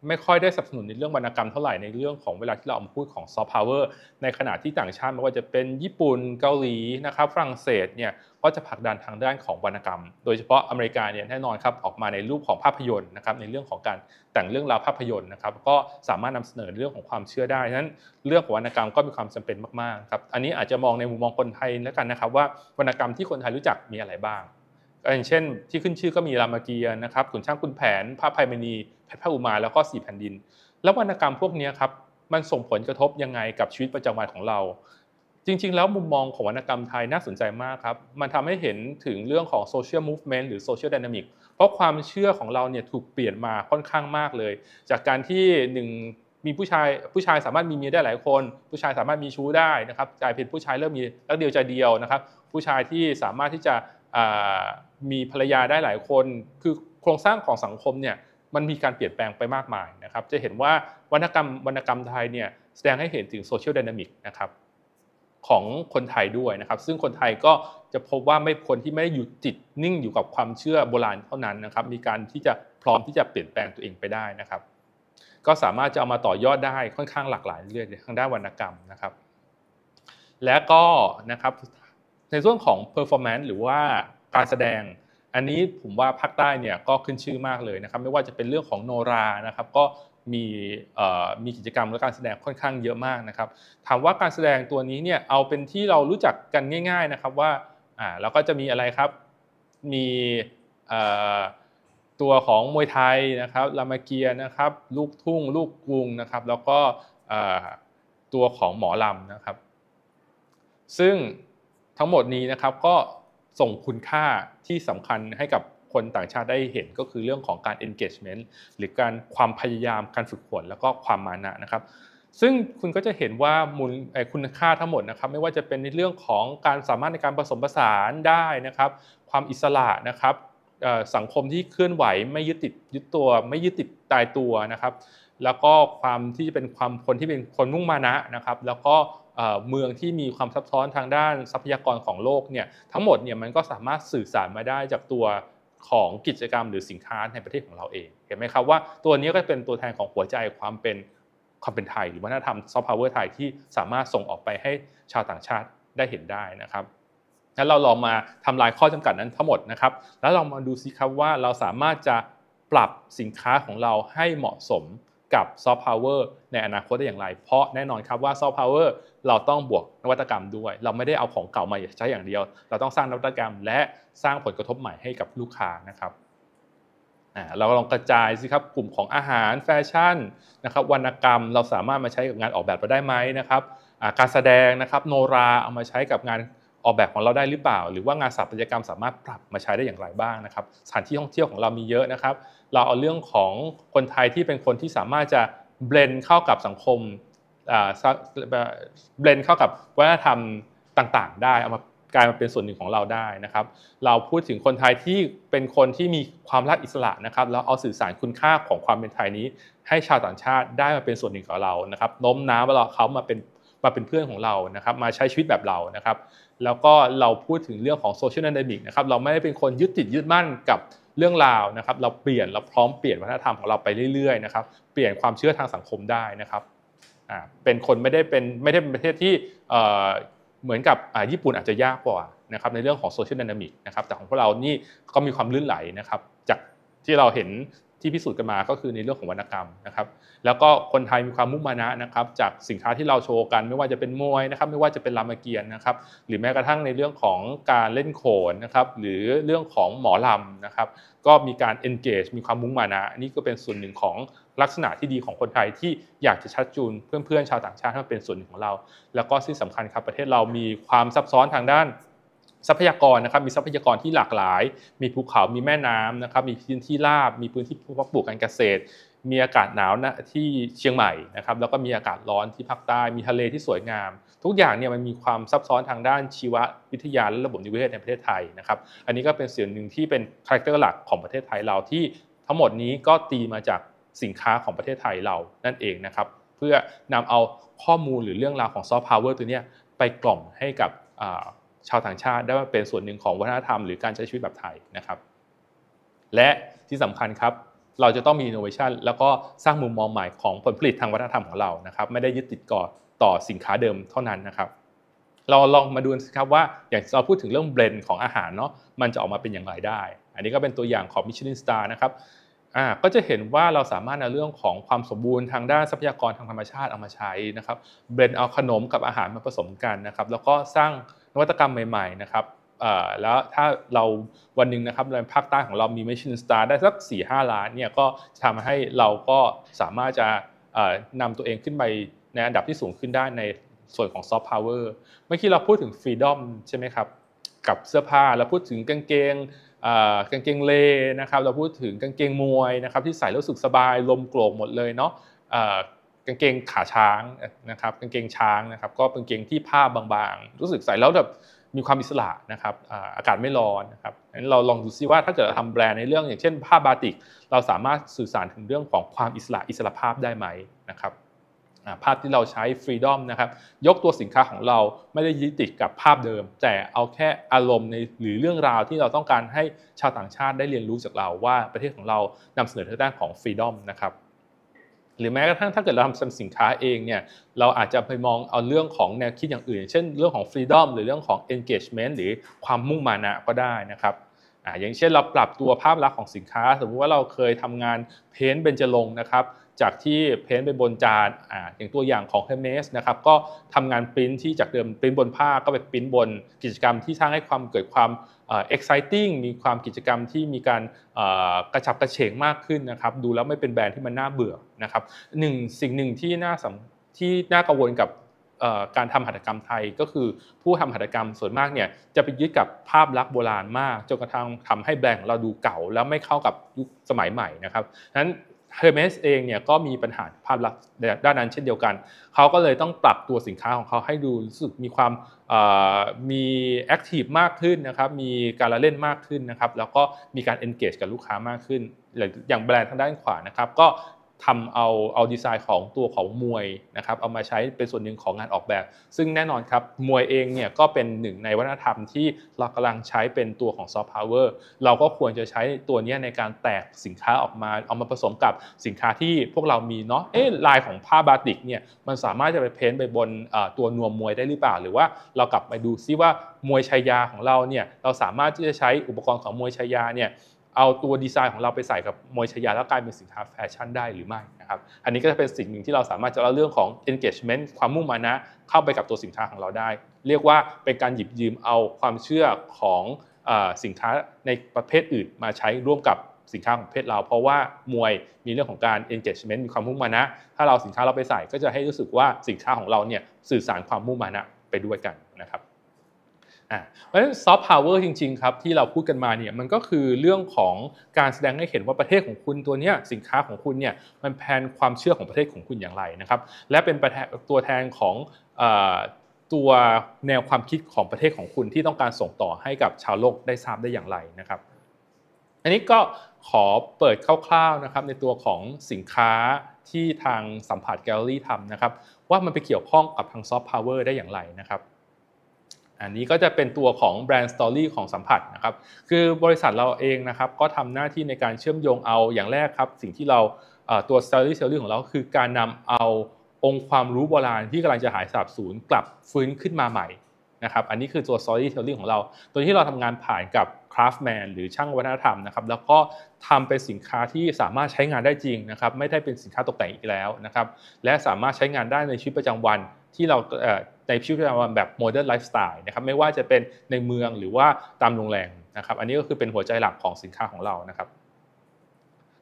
Speaker 1: ไม่ค่อยได้สนับสนุนในเรื่องวรรณกรรมเท่าไหร่ ในเรื่องของเวลาที่เราเอามาพูดของซอฟต์พาวเวอร์ในขณะที่ต่างชาติไม่ว่าจะเป็นญี่ปุ่นเกาหลีนะครับฝรั่งเศสเนี่ยก็จะผลักดันทางด้านของวรรณกรรม โดยเฉพาะอเมริกาเนี่ยแน่นอนครับออกมาในรูปของภาพยนตร์นะครับในเรื่องของการแต่งเรื่องราวภาพยนตร์นะครับ ก็สามารถนำเสนอเรื่องของความเชื่อได้นั้นเรื่องของวรรณกรรมก็มีความจำเป็นมากๆครับ อันนี้อาจจะมองในมุมมองคนไทยแล้วกันนะครับว่าวรรณกรรมที่คนไทยรู้จักมีอะไรบ้าง อย่างเช่น ที่ขึ้นชื่อก็มีรามเกียรติ์นะครับขุนช่างขุนแผน พระภัยมณีแพชรพระอุมาแล้วก็สี่แผ่นดิน แล้ววรรณกรรมพวกนี้ครับมันส่งผลกระทบยังไงกับชีวิตประจำวันของเราจริงๆ แล้วมุมมองของวรรณกรรมไทยน่าสนใจมากครับ มันทำให้เห็นถึงเรื่องของโซเชียลมูฟเมนต์หรือโซเชียลดินามิก เพราะความเชื่อของเราเนี่ยถูกเปลี่ยนมาค่อนข้างมากเลย จากการที่หนึ่งมีผู้ชายผู้ชายสามารถมีเมียได้หลายคน ผู้ชายสามารถมีชู้ได้นะครับกลายเป็นผู้ชายเริ่มมีรักเดียวใจเดียวนะครับ ผู้ชายที่สามารถที่จะมีภรรยาได้หลายคน คือโครงสร้างของสังคมเนี่ยมันมีการเปลี่ยนแปลงไปมากมายนะครับ จะเห็นว่าวรรณกรรมวรรณกรรมไทยเนี่ยแสดงให้เห็นถึงโซเชียลดินามิกนะครับของคนไทยด้วยนะครับ ซึ่งคนไทยก็จะพบว่าไม่คนที่ไม่ได้อยู่จิตนิ่งอยู่กับความเชื่อโบราณเท่านั้นนะครับ มีการที่จะพร้อมที่จะเปลี่ยนแปลงตัวเองไปได้นะครับ ก็สามารถจะเอามาต่อยอดได้ค่อนข้างหลากหลายเรื่อยๆทางด้านวรรณกรรมนะครับและก็นะครับในส่วนของ performance หรือว่าการแสดง อันนี้ผมว่าภาคใต้เนี่ยก็ขึ้นชื่อมากเลยนะครับ ไม่ว่าจะเป็นเรื่องของโนรานะครับก็มีมีกิจกรรมและการแสดงค่อนข้างเยอะมากนะครับถามว่าการแสดงตัวนี้เนี่ยเอาเป็นที่เรารู้จักกันง่าย ๆนะครับว่าอ่าเราก็จะมีอะไรครับมีตัวของมวยไทยนะครับรามเกียร์นะครับลูกทุ่ง ลูกกรุงนะครับ แล้วก็ตัวของหมอลำนะครับ ซึ่งทั้งหมดนี้นะครับก็ส่งคุณค่าที่สำคัญให้กับคนต่างชาติได้เห็นก็คือเรื่องของการ engagement หรือการความพยายามการฝึกฝนแล้วก็ความมานะนะครับ ซึ่งคุณก็จะเห็นว่ามูลคุณค่าทั้งหมดนะครับไม่ว่าจะเป็นในเรื่องของการสามารถในการผสมผสานได้นะครับ ความอิสระนะครับสังคมที่เคลื่อนไหวไม่ยึดติดยึดตัว ไม่ยึดติดตายตัวนะครับแล้วก็ความที่จะเป็นความคนที่เป็นคนมุ่งมานะนะครับ แล้วก็เมืองที่มีความซับซ้อนทางด้านทรัพยากรของโลกเนี่ยทั้งหมดเนี่ยมันก็สามารถสื่อสารมาได้จากตัวของกิจกรรมหรือสินค้าในประเทศของเราเอง เห็นไหมครับว่า ตัวนี้ก็เป็นตัวแทนของหัวใจความเป็นความเป็นไทยหรือวัฒนธรรมซอฟต์พาวเวอร์ไทยที่สามารถส่งออกไปให้ชาวต่างชาติได้เห็นได้นะครับงั้นเราลองมาทำลายข้อจำกัดนั้นทั้งหมดนะครับ แล้วลองมาดูซิครับว่าเราสามารถจะปรับสินค้าของเราให้เหมาะสมกับซอฟต์พาวเวอร์ในอนาคตได้อย่างไร เพราะแน่นอนครับว่าซอฟต์พาวเวอร์เราต้องบวกนวัตกรรมด้วย เราไม่ได้เอาของเก่ามาใช้อย่างเดียว เราต้องสร้างนวัตกรรมและสร้างผลกระทบใหม่ให้กับลูกค้านะครับเราลองกระจายสิครับกลุ่มของอาหารแฟชั่นนะครับวรรณกรรมเราสามารถมาใช้กับงานออกแบบเราได้ไหมนะครับการแสดงนะครับโนราเอามาใช้กับงานออกแบบของเราได้หรือเปล่าหรือว่างานสถาปัตยกรรมสามารถปรับมาใช้ได้อย่างไรบ้างนะครับสถานที่ท่องเที่ยวของเรามีเยอะนะครับเราเอาเรื่องของคนไทยที่เป็นคนที่สามารถจะเบลนเข้ากับสังคมเบลนเข้ากับวัฒนธรรมต่างๆ ได้เอามากลายมาเป็นส่วนหนึ่งของเราได้นะครับ เราพูดถึงคนไทยที่เป็นคนที่มีความรักอิสระนะครับแล้วเอาสื่อสารคุณค่าของความเป็นไทยนี้ ให้ชาวต่างชาติได้มาเป็นส่วนหนึ่งของเรานะครับน้มน้าวเราเขามาเป็นมาเป็นเพื่อนของเรานะครับมาใช้ชีวิตแบบเรานะครับแล้วก็เราพูดถึงเรื่องของโซเชียลแอนดมิกนะครับเราไม่ได้เป็นคนยึดติดยึดมั่นกับเรื่องราวนะครับเราเปลี่ยน เราพร้อมเปลี่ยนวัฒนธรรมของเราไปเรื่อยๆนะครับเปลี่ยนความเชื่อทางสังคมได้นะครับเป็นคนไม่ได้เป็นไม่ได้เป็นประเทศที่เหมือนกับญี่ปุ่นอาจจะยากกว่านะครับในเรื่องของโซเชียลแอนดมิกนะครับแต่ของพวกเรานี่ก็มีความลื่นไหลนะครับจากที่เราเห็นที่พิสูจน์กันมาก็คือในเรื่องของวรรณกรรมนะครับแล้วก็คนไทยมีความมุ่งมานะนะครับจากสินค้าที่เราโชว์กัน ไม่ว่าจะเป็นมวยนะครับไม่ว่าจะเป็นรามเกียรตินะครับหรือแม้กระทั่งในเรื่องของการเล่นโขนนะครับหรือเรื่องของหมอลำนะครับ ก็มีการ engage มีความมุ่งมานะนี่ก็เป็นส่วนหนึ่งของลักษณะที่ดีของคนไทยที่อยากจะชัดจูนเพื่อนๆชาวต่างชาติให้เป็นส่วนหนึ่งของเรา แล้วก็ที่สำคัญครับประเทศเรามีความซับซ้อนทางด้านทรัพยากรนะครับมีทรัพยากรที่หลากหลาย มีภูเขามีแม่น้ำนะครับ มีพื้นที่ราบมีพื้นที่เพาะปลูกการเกษตร มีอากาศหนาวนะที่เชียงใหม่นะครับแล้วก็มีอากาศร้อนที่ภาคใต้ มีทะเลที่สวยงาม ทุกอย่างเนี่ยมันมีความซับซ้อนทางด้านชีววิทยา และระบบนิเวศในประเทศไทยนะครับ อันนี้ก็เป็นส่วนหนึ่งที่เป็นคาแรคเตอร์หลักของประเทศไทยเราที่ทั้งหมดนี้ก็ตีมาจากสินค้าของประเทศไทยเรานั่นเองนะครับ เพื่อนำเอาข้อมูลหรือเรื่องราวของซอฟต์พาวเวอร์ตัวนี้ไปกล่อมให้กับชาวต่างชาติได้มาเป็นส่วนหนึ่งของวัฒนธรรมหรือการใช้ชีวิตแบบไทยนะครับ และที่สำคัญครับ เราจะต้องมีอินโนเวชันแล้วก็สร้างมุมมองใหม่ของผลผลิตทางวัฒนธรรมของเรานะครับ ไม่ได้ยึดติดก่อต่อสินค้าเดิมเท่านั้นนะครับ เราลองมาดูสิครับว่า อย่างเราพูดถึงเรื่องเบรนด์ของอาหารเนาะมันจะออกมาเป็นอย่างไรได้ อันนี้ก็เป็นตัวอย่างของมิชลินสตาร์นะครับอ่าก็จะเห็นว่าเราสามารถในเรื่องของความสมบูรณ์ทางด้านทรัพยากรทางธรรมชาติเอามาใช้นะครับ เบรนด์เอาขนมกับอาหารมาผสมกันนะครับแล้วก็สร้างนวัตกรรมใหม่ๆนะครับ แล้วถ้าเราวันหนึ่งนะครับในภาคใต้ของเรามี m a ช h i n e Star ได้สัก4-5 ล้านเนี่ยก็ทำให้เราก็สามารถจะนำตัวเองขึ้นไปในอันดับที่สูงขึ้นได้ในส่วนของซอฟต์พาวเวอร์เมื่อกี้เราพูดถึงฟรีดอมใช่ไหมครับ กับเสื้อผ้าเราพูดถึงกางเกงกางเกงเลนะครับ เราพูดถึงกางเกงมวยนะครับ ที่ใส่แล้วสุกสบาย ลมโกรกหมดเลยเนาะกางเกงขาช้างนะครับกางเกงช้างนะครับก็เป็นกางเกงที่ผ้าบางๆ รู้สึกใส่แล้วแบบมีความอิสระนะครับอากาศไม่ร้อนนะครับงั้นเราลองดูซิว่าถ้าเกิดเราทำแบรนด์ในเรื่อง อย่างเช่นผ้าบาติก เราสามารถสื่อสารถึงเรื่องของความอิสระอิสระภาพได้ไหมนะครับภาพที่เราใช้ฟรีดอมนะครับยกตัวสินค้าของเราไม่ได้ยึดติดกับภาพเดิมแต่เอาแค่อารมณ์ในหรือเรื่องราวที่เราต้องการให้ชาวต่างชาติได้เรียนรู้จากเราว่าประเทศของเรานำเสนอทางด้านของฟรีดอมนะครับหรือแม้กระทั่งถ้าเกิดเราทำสินค้าเองเนี่ยเราอาจจะไปมองเอาเรื่องของแนวคิดอย่างอื่น เช่นเรื่องของ freedom หรือเรื่องของ engagement หรือความมุ่งมานะก็ได้นะครับ อย่างเช่นเราปรับตัวภาพลักษณ์ของสินค้า สมมติว่าเราเคยทำงานเพ้นเบญจรงนะครับจากที่เพ้นไปบนจานอ่าอย่างตัวอย่างของเฮเมสนะครับ ก็ทำงานปริ้นที่จากเดิมปริ้นบนผ้า ก็ไปปริ้นบนกิจกรรมที่สร้างให้ความเกิดความเอ็กซ x c i t i n มีความกิจกรรมที่มีการกระฉับกระเฉงมากขึ้นนะครับ ดูแล้วไม่เป็นแบรนด์ที่มันน่าเบื่อนะครับหนึ่งสิ่งหนึ่งที่น่าที่น่ากังวลกับการทำหัตถกรรมไทยก็คือผู้ทำหัตถกรรมส่วนมากเนี่ยจะไปยึดกับภาพลักษณ์โบราณมากจนกระทั่งทำให้แบรนด์เราดูเก่าแล้วไม่เข้ากับยุคสมัยใหม่นะครับนั้นเฮอร์เมสเองเนี่ยก็มีปัญหาภาพลักษณ์ด้านนั้นเช่นเดียวกันเขาก็เลยต้องปรับตัวสินค้าของเขาให้ดูรู้สึกมีความมีแอคทีฟมากขึ้นนะครับ มีการละเล่นมากขึ้นนะครับ แล้วก็มีการเอนเกจกับลูกค้ามากขึ้น อย่างแบรนด์ทางด้านขวานะครับก็ทำเอาเอาดีไซน์ของตัวของมวยนะครับเอามาใช้เป็นส่วนหนึ่งของงานออกแบบ ซึ่งแน่นอนครับ มวยเองเนี่ยก็เป็นหนึ่งในวัฒนธรรมที่เรากำลังใช้เป็นตัวของซอฟต์พาวเวอร์เราก็ควรจะใช้ตัวนี้ในการแตกสินค้าออกมาเอามาผสมกับสินค้าที่พวกเรามีเนาะเอ๊ะ ลายของผ้าบาติกเนี่ยมันสามารถจะไปเพ้นไปบนตัวนวมมวยได้หรือเปล่าหรือว่าเรากลับไปดูซิว่ามวยชายาของเราเนี่ยเราสามารถที่จะใช้อุปกรณ์ของมวยชายาเนี่ยเอาตัวดีไซน์ของเราไปใส่กับมวยชายาแล้วกลายเป็นสินค้าแฟชั่นได้หรือไม่นะครับอันนี้ก็จะเป็นสิ่งหนึ่งที่เราสามารถจะเล่าเรื่องของ engagement ความมุ่งมานะ เข้าไปกับตัวสินค้าของเราได้ เรียกว่าเป็นการหยิบยืมเอาความเชื่อของสินค้าในประเภทอื่นมาใช้ร่วมกับสินค้าของประเภทเรา เพราะว่ามวยมีเรื่องของการ engagement มีความมุ่งมานะถ้าเราสินค้าเราไปใส่ก็จะให้รู้สึกว่าสินค้าของเราเนี่ยสื่อสารความมุ่งมานะไปด้วยกันอ่ะเพราะฉะนั้นซอฟต์พาวเวอร์จริงๆครับ ที่เราพูดกันมาเนี่ยมันก็คือเรื่องของการแสดงให้เห็นว่าประเทศของคุณตัวเนี้ยสินค้าของคุณเนี่ยมันแพนความเชื่อของประเทศของคุณอย่างไรนะครับ และเป็นตัวแทนของตัวแนวความคิดของประเทศของคุณที่ต้องการส่งต่อให้กับชาวโลกได้ทราบได้อย่างไรนะครับ อันนี้ก็ขอเปิดคร่าวๆนะครับในตัวของสินค้าที่ทางสัมผัสแกลเลอรี่ทำนะครับ ว่ามันไปเกี่ยวข้องกับทางซอฟต์พาวเวอร์ได้อย่างไรนะครับอันนี้ก็จะเป็นตัวของแบรนด์สตอรี่ของสัมผัสนะครับ คือบริษัทเราเองนะครับก็ทำหน้าที่ในการเชื่อมโยงเอาอย่างแรกครับ สิ่งที่เราตัวสตอรี่เซลล์ของเราคือการนำเอาองค์ความรู้โบราณที่กำลังจะหายสาบสูญกลับฟื้นขึ้นมาใหม่นะครับอันนี้คือตัวสตอรี่เซลล n g ของเรา ตัวที่เราทำงานผ่านกับคราฟแมนหรือช่างวัฒนธรรมนะครับแล้วก็ทำเป็นสินค้าที่สามารถใช้งานได้จริงนะครับไม่ได้เป็นสินค้าตกแต่งอีกแล้วนะครับและสามารถใช้งานได้ในชีวิตประจำวันที่เราในชีวิตประจำวันแบบโมเดิร์นไลฟ์สไตล์นะครับไม่ว่าจะเป็นในเมืองหรือว่าตามโรงแรมนะครับ อันนี้ก็คือเป็นหัวใจหลักของสินค้าของเรานะครับ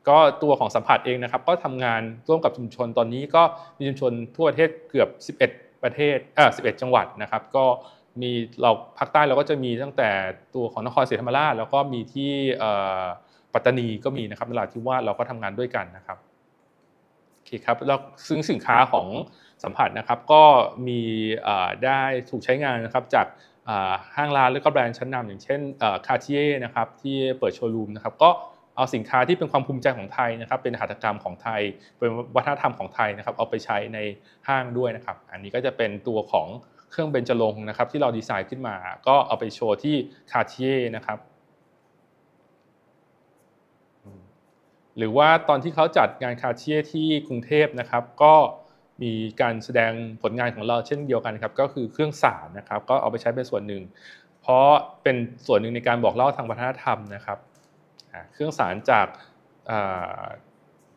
Speaker 1: ก็ตัวของสัมผัสเองนะครับ ก็ทำงานร่วมกับชุมชนตอนนี้ก็มีชุมชนทั่วประเทศเกือบ 11 ประเทศเอ่อ11 จังหวัดนะครับ ก็มีเราภาคใต้เราก็จะมีตั้งแต่ตัวของนครศรีธรรมราชแล้วก็มีที่ปัตตานีก็มีนะครับนลาที่ว่าเราก็ทำงานด้วยกันนะครับโอเคครับแล้วซึ่งสินค้าของสัมผัสนะครับก็มีได้ถูกใช้งานนะครับจากห้างร้านหรือก็แบรนด์ชั้นนำอย่างเช่นคาเทียนะครับที่เปิดโชว์รูมนะครับก็เอาสินค้าที่เป็นความภูมิใจของไทยนะครับเป็นหัตถกรรมของไทย เป็นวัฒนธรรมของไทยนะครับเอาไปใช้ในห้างด้วยนะครับ อันนี้ก็จะเป็นตัวของเครื่องเบญจรงนะครับที่เราดีไซน์ขึ้นมา ก็เอาไปโชว์ที่คาเทียนะครับหรือว่าตอนที่เขาจัดงานคาเทียที่กรุงเทพนะครับก็มีการแสดงผลงานของเราเช่นเดียวกันครับก็คือเครื่องสารนะครับก็เอาไปใช้เป็นส่วนหนึ่ง เพราะเป็นส่วนหนึ่งในการบอกเล่าทางวัฒนธรรมนะครับเครื่องสารจาก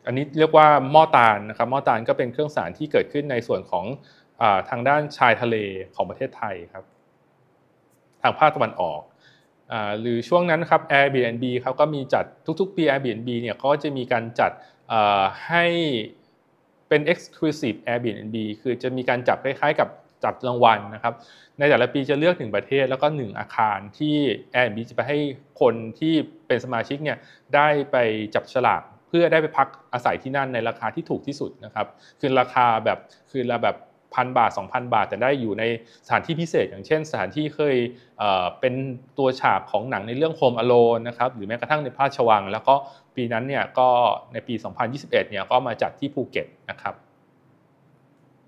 Speaker 1: อันนี้เรียกว่าหม้อตาลนะครับหม้อตาลก็เป็นเครื่องสารที่เกิดขึ้นในส่วนของทางด้านชายทะเลของประเทศไทยครับทางภาคตะวันออก หรือช่วงนั้นครับ Airbnb เขาก็มีจัดทุกๆปี Airbnb เนี่ยเขาจะมีการจัดให้เป็น Exclusive Airbnb คือจะมีการจับคล้ายๆ กับจับรางวัลนะครับ ในแต่ละปีจะเลือกหนึ่งประเทศแล้วก็หนึ่งอาคารที่ Airbnb จะไปให้คนที่เป็นสมาชิกเนี่ยได้ไปจับฉลากเพื่อได้ไปพักอาศัยที่นั่นในราคาที่ถูกที่สุดนะครับ คือราคาแบบคือราแบบพันบาท 2,000 บาทแต่ได้อยู่ในสถานที่พิเศษ อย่างเช่นสถานที่เคยเป็นตัวฉากของหนังในเรื่องโฮมอโลนนะครับหรือแม้กระทั่งในพระราชวัง แล้วก็ปีนั้นเนี่ยก็ในปี 2021เนี่ยก็มาจัดที่ภูเก็ตนะครับ